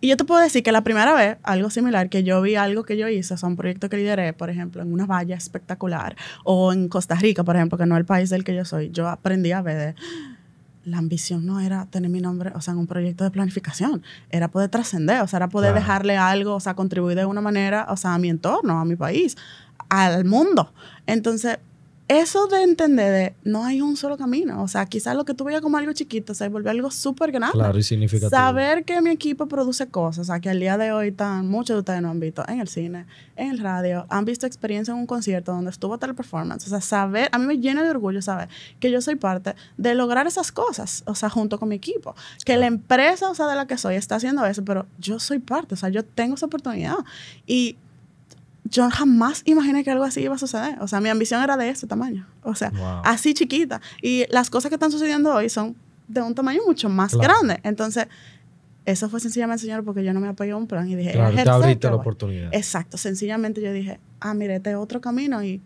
Y yo te puedo decir que la primera vez, algo similar, que yo vi algo que yo hice, o sea, un proyecto que lideré, por ejemplo, en una valla espectacular, o en Costa Rica, por ejemplo, que no es el país del que yo soy, yo aprendí a ver la ambición no era tener mi nombre, o sea, en un proyecto de planificación, era poder trascender, o sea, era poder dejarle algo, o sea, contribuir de una manera, o sea, a mi entorno, a mi país, al mundo. Entonces, eso de entender de no hay un solo camino. O sea, quizás lo que tú veías como algo chiquito se volvió algo súper grande. Claro, y significativo. Saber que mi equipo produce cosas. O sea, que al día de hoy están, muchos de ustedes no han visto en el cine, en el radio, han visto experiencia en un concierto donde estuvo tal performance. O sea, saber, a mí me llena de orgullo saber que yo soy parte de lograr esas cosas. O sea, junto con mi equipo. Que la empresa, o sea, de la que soy está haciendo eso, pero yo soy parte. O sea, yo tengo esa oportunidad. Y yo jamás imaginé que algo así iba a suceder. O sea, mi ambición era de ese tamaño. O sea, así chiquita. Y las cosas que están sucediendo hoy son de un tamaño mucho más grande. Entonces, eso fue sencillamente, señor, porque yo no me apoyé a un plan y dije, claro, te abriste la oportunidad. Exacto, sencillamente yo dije, ah, mire, este otro camino y,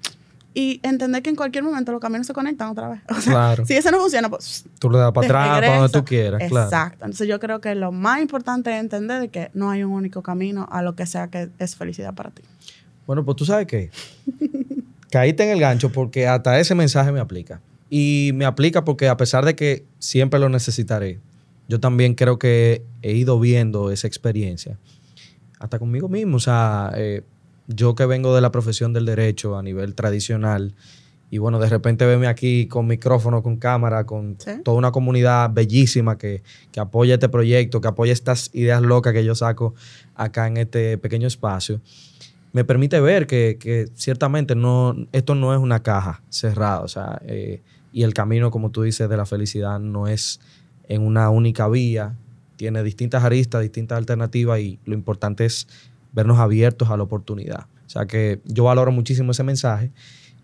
y entender que en cualquier momento los caminos se conectan otra vez. O claro. si ese no funciona, pues. Tú lo das para atrás, tú quieras, Exacto. Entonces yo creo que lo más importante es entender que no hay un único camino a lo que sea que es felicidad para ti. Bueno, pues tú sabes qué. Caíste en el gancho porque hasta ese mensaje me aplica. Y me aplica porque a pesar de que siempre lo necesitaré, yo también creo que he ido viendo esa experiencia. Hasta conmigo mismo. O sea, eh, yo que vengo de la profesión del derecho a nivel tradicional, y bueno, de repente verme aquí con micrófono, con cámara, con toda una comunidad bellísima que, que, apoya este proyecto, que apoya estas ideas locas que yo saco acá en este pequeño espacio me permite ver que, ciertamente no, esto no es una caja cerrada, o sea, eh, y el camino, como tú dices, de la felicidad no es en una única vía, tiene distintas aristas, distintas alternativas y lo importante es vernos abiertos a la oportunidad. O sea que yo valoro muchísimo ese mensaje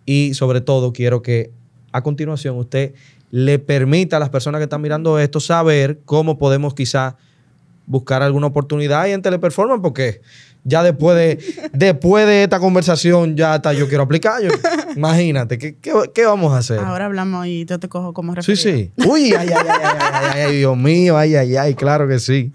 y sobre todo quiero que a continuación usted le permita a las personas que están mirando esto saber cómo podemos quizá buscar alguna oportunidad y en Teleperformance, porque... Ya después de, después de esta conversación, ya hasta yo quiero aplicar. imagínate, ¿qué, vamos a hacer? Ahora hablamos y yo te cojo como respuesta. Sí, sí. Uy, ay, ay, ay, ay, ay, Dios mío, ay, ay, ay, claro que sí.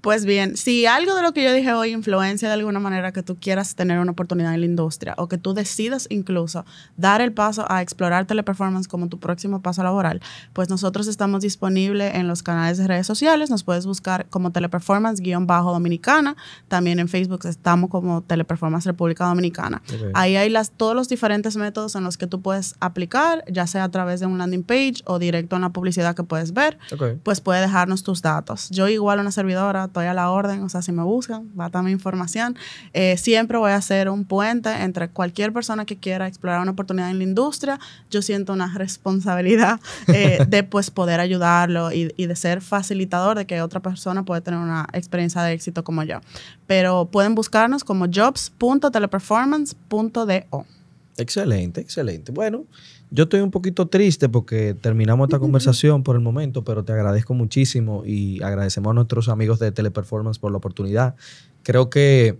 Pues bien, si algo de lo que yo dije hoy influencia de alguna manera que tú quieras tener una oportunidad en la industria o que tú decidas incluso dar el paso a explorar teleperformance como tu próximo paso laboral, pues nosotros estamos disponibles en los canales de redes sociales. Nos puedes buscar como teleperformance-dominicana. También en Facebook estamos como Teleperformance República Dominicana. Ahí hay las, todos los diferentes métodos en los que tú puedes aplicar, ya sea a través de un landing page o directo en la publicidad que puedes ver. Pues puede dejarnos tus datos. Yo igual una servidora estoy a la orden, o sea, si me buscan, va a mi información. Eh, siempre voy a ser un puente entre cualquier persona que quiera explorar una oportunidad en la industria. Yo siento una responsabilidad eh, de pues poder ayudarlo y, y, de ser facilitador de que otra persona pueda tener una experiencia de éxito como yo. Pero pueden buscarnos como jobs.teleperformance.do. Excelente, excelente. Bueno, yo estoy un poquito triste porque terminamos esta conversación por el momento, pero te agradezco muchísimo y agradecemos a nuestros amigos de Teleperformance por la oportunidad. Creo que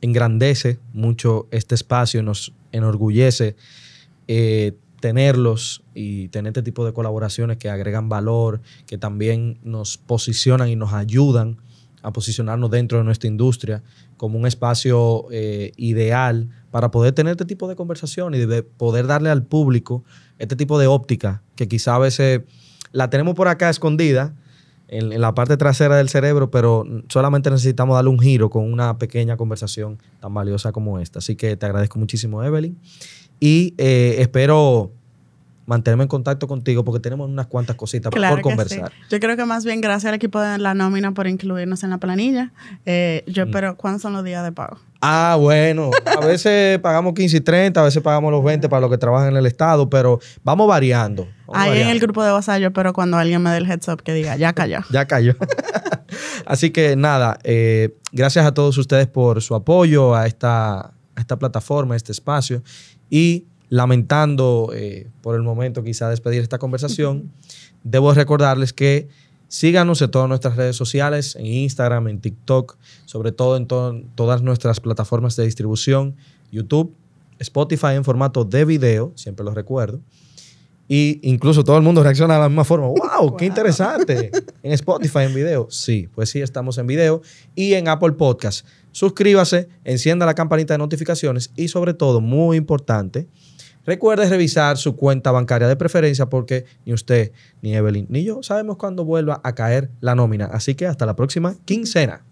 engrandece mucho este espacio nos enorgullece eh, tenerlos y tener este tipo de colaboraciones que agregan valor, que también nos posicionan y nos ayudan a posicionarnos dentro de nuestra industria como un espacio eh, ideal para poder tener este tipo de conversación y poder darle al público este tipo de óptica que quizá a veces la tenemos por acá escondida en, la parte trasera del cerebro, pero solamente necesitamos darle un giro con una pequeña conversación tan valiosa como esta. Así que te agradezco muchísimo, Evelyn, y eh, espero mantenerme en contacto contigo porque tenemos unas cuantas cositas por conversar. Yo creo que más bien gracias al equipo de la nómina por incluirnos en la planilla. Eh, yo mm. espero, ¿cuándo son los días de pago? Ah, bueno, a veces pagamos 15 y 30, a veces pagamos los 20 para los que trabajan en el Estado, pero vamos variando. Ahí en el grupo de yo. pero cuando alguien me dé el heads up que diga, ya cayó. ya cayó. Así que nada, eh, gracias a todos ustedes por su apoyo a esta, esta plataforma, a este espacio, y lamentando eh, por el momento quizá despedir esta conversación, debo recordarles que Síganos en todas nuestras redes sociales, en Instagram, en TikTok, sobre todo en todas nuestras plataformas de distribución, YouTube, Spotify en formato de video, siempre lo recuerdo. Y incluso todo el mundo reacciona de la misma forma. ¡Wow! wow. qué interesante! en Spotify en video. Sí, pues sí, estamos en video. Y en Apple Podcast. Suscríbase, encienda la campanita de notificaciones y sobre todo, muy importante, Recuerde revisar su cuenta bancaria de preferencia porque ni usted, ni Evelyn, ni yo sabemos cuándo vuelva a caer la nómina. Así que hasta la próxima quincena.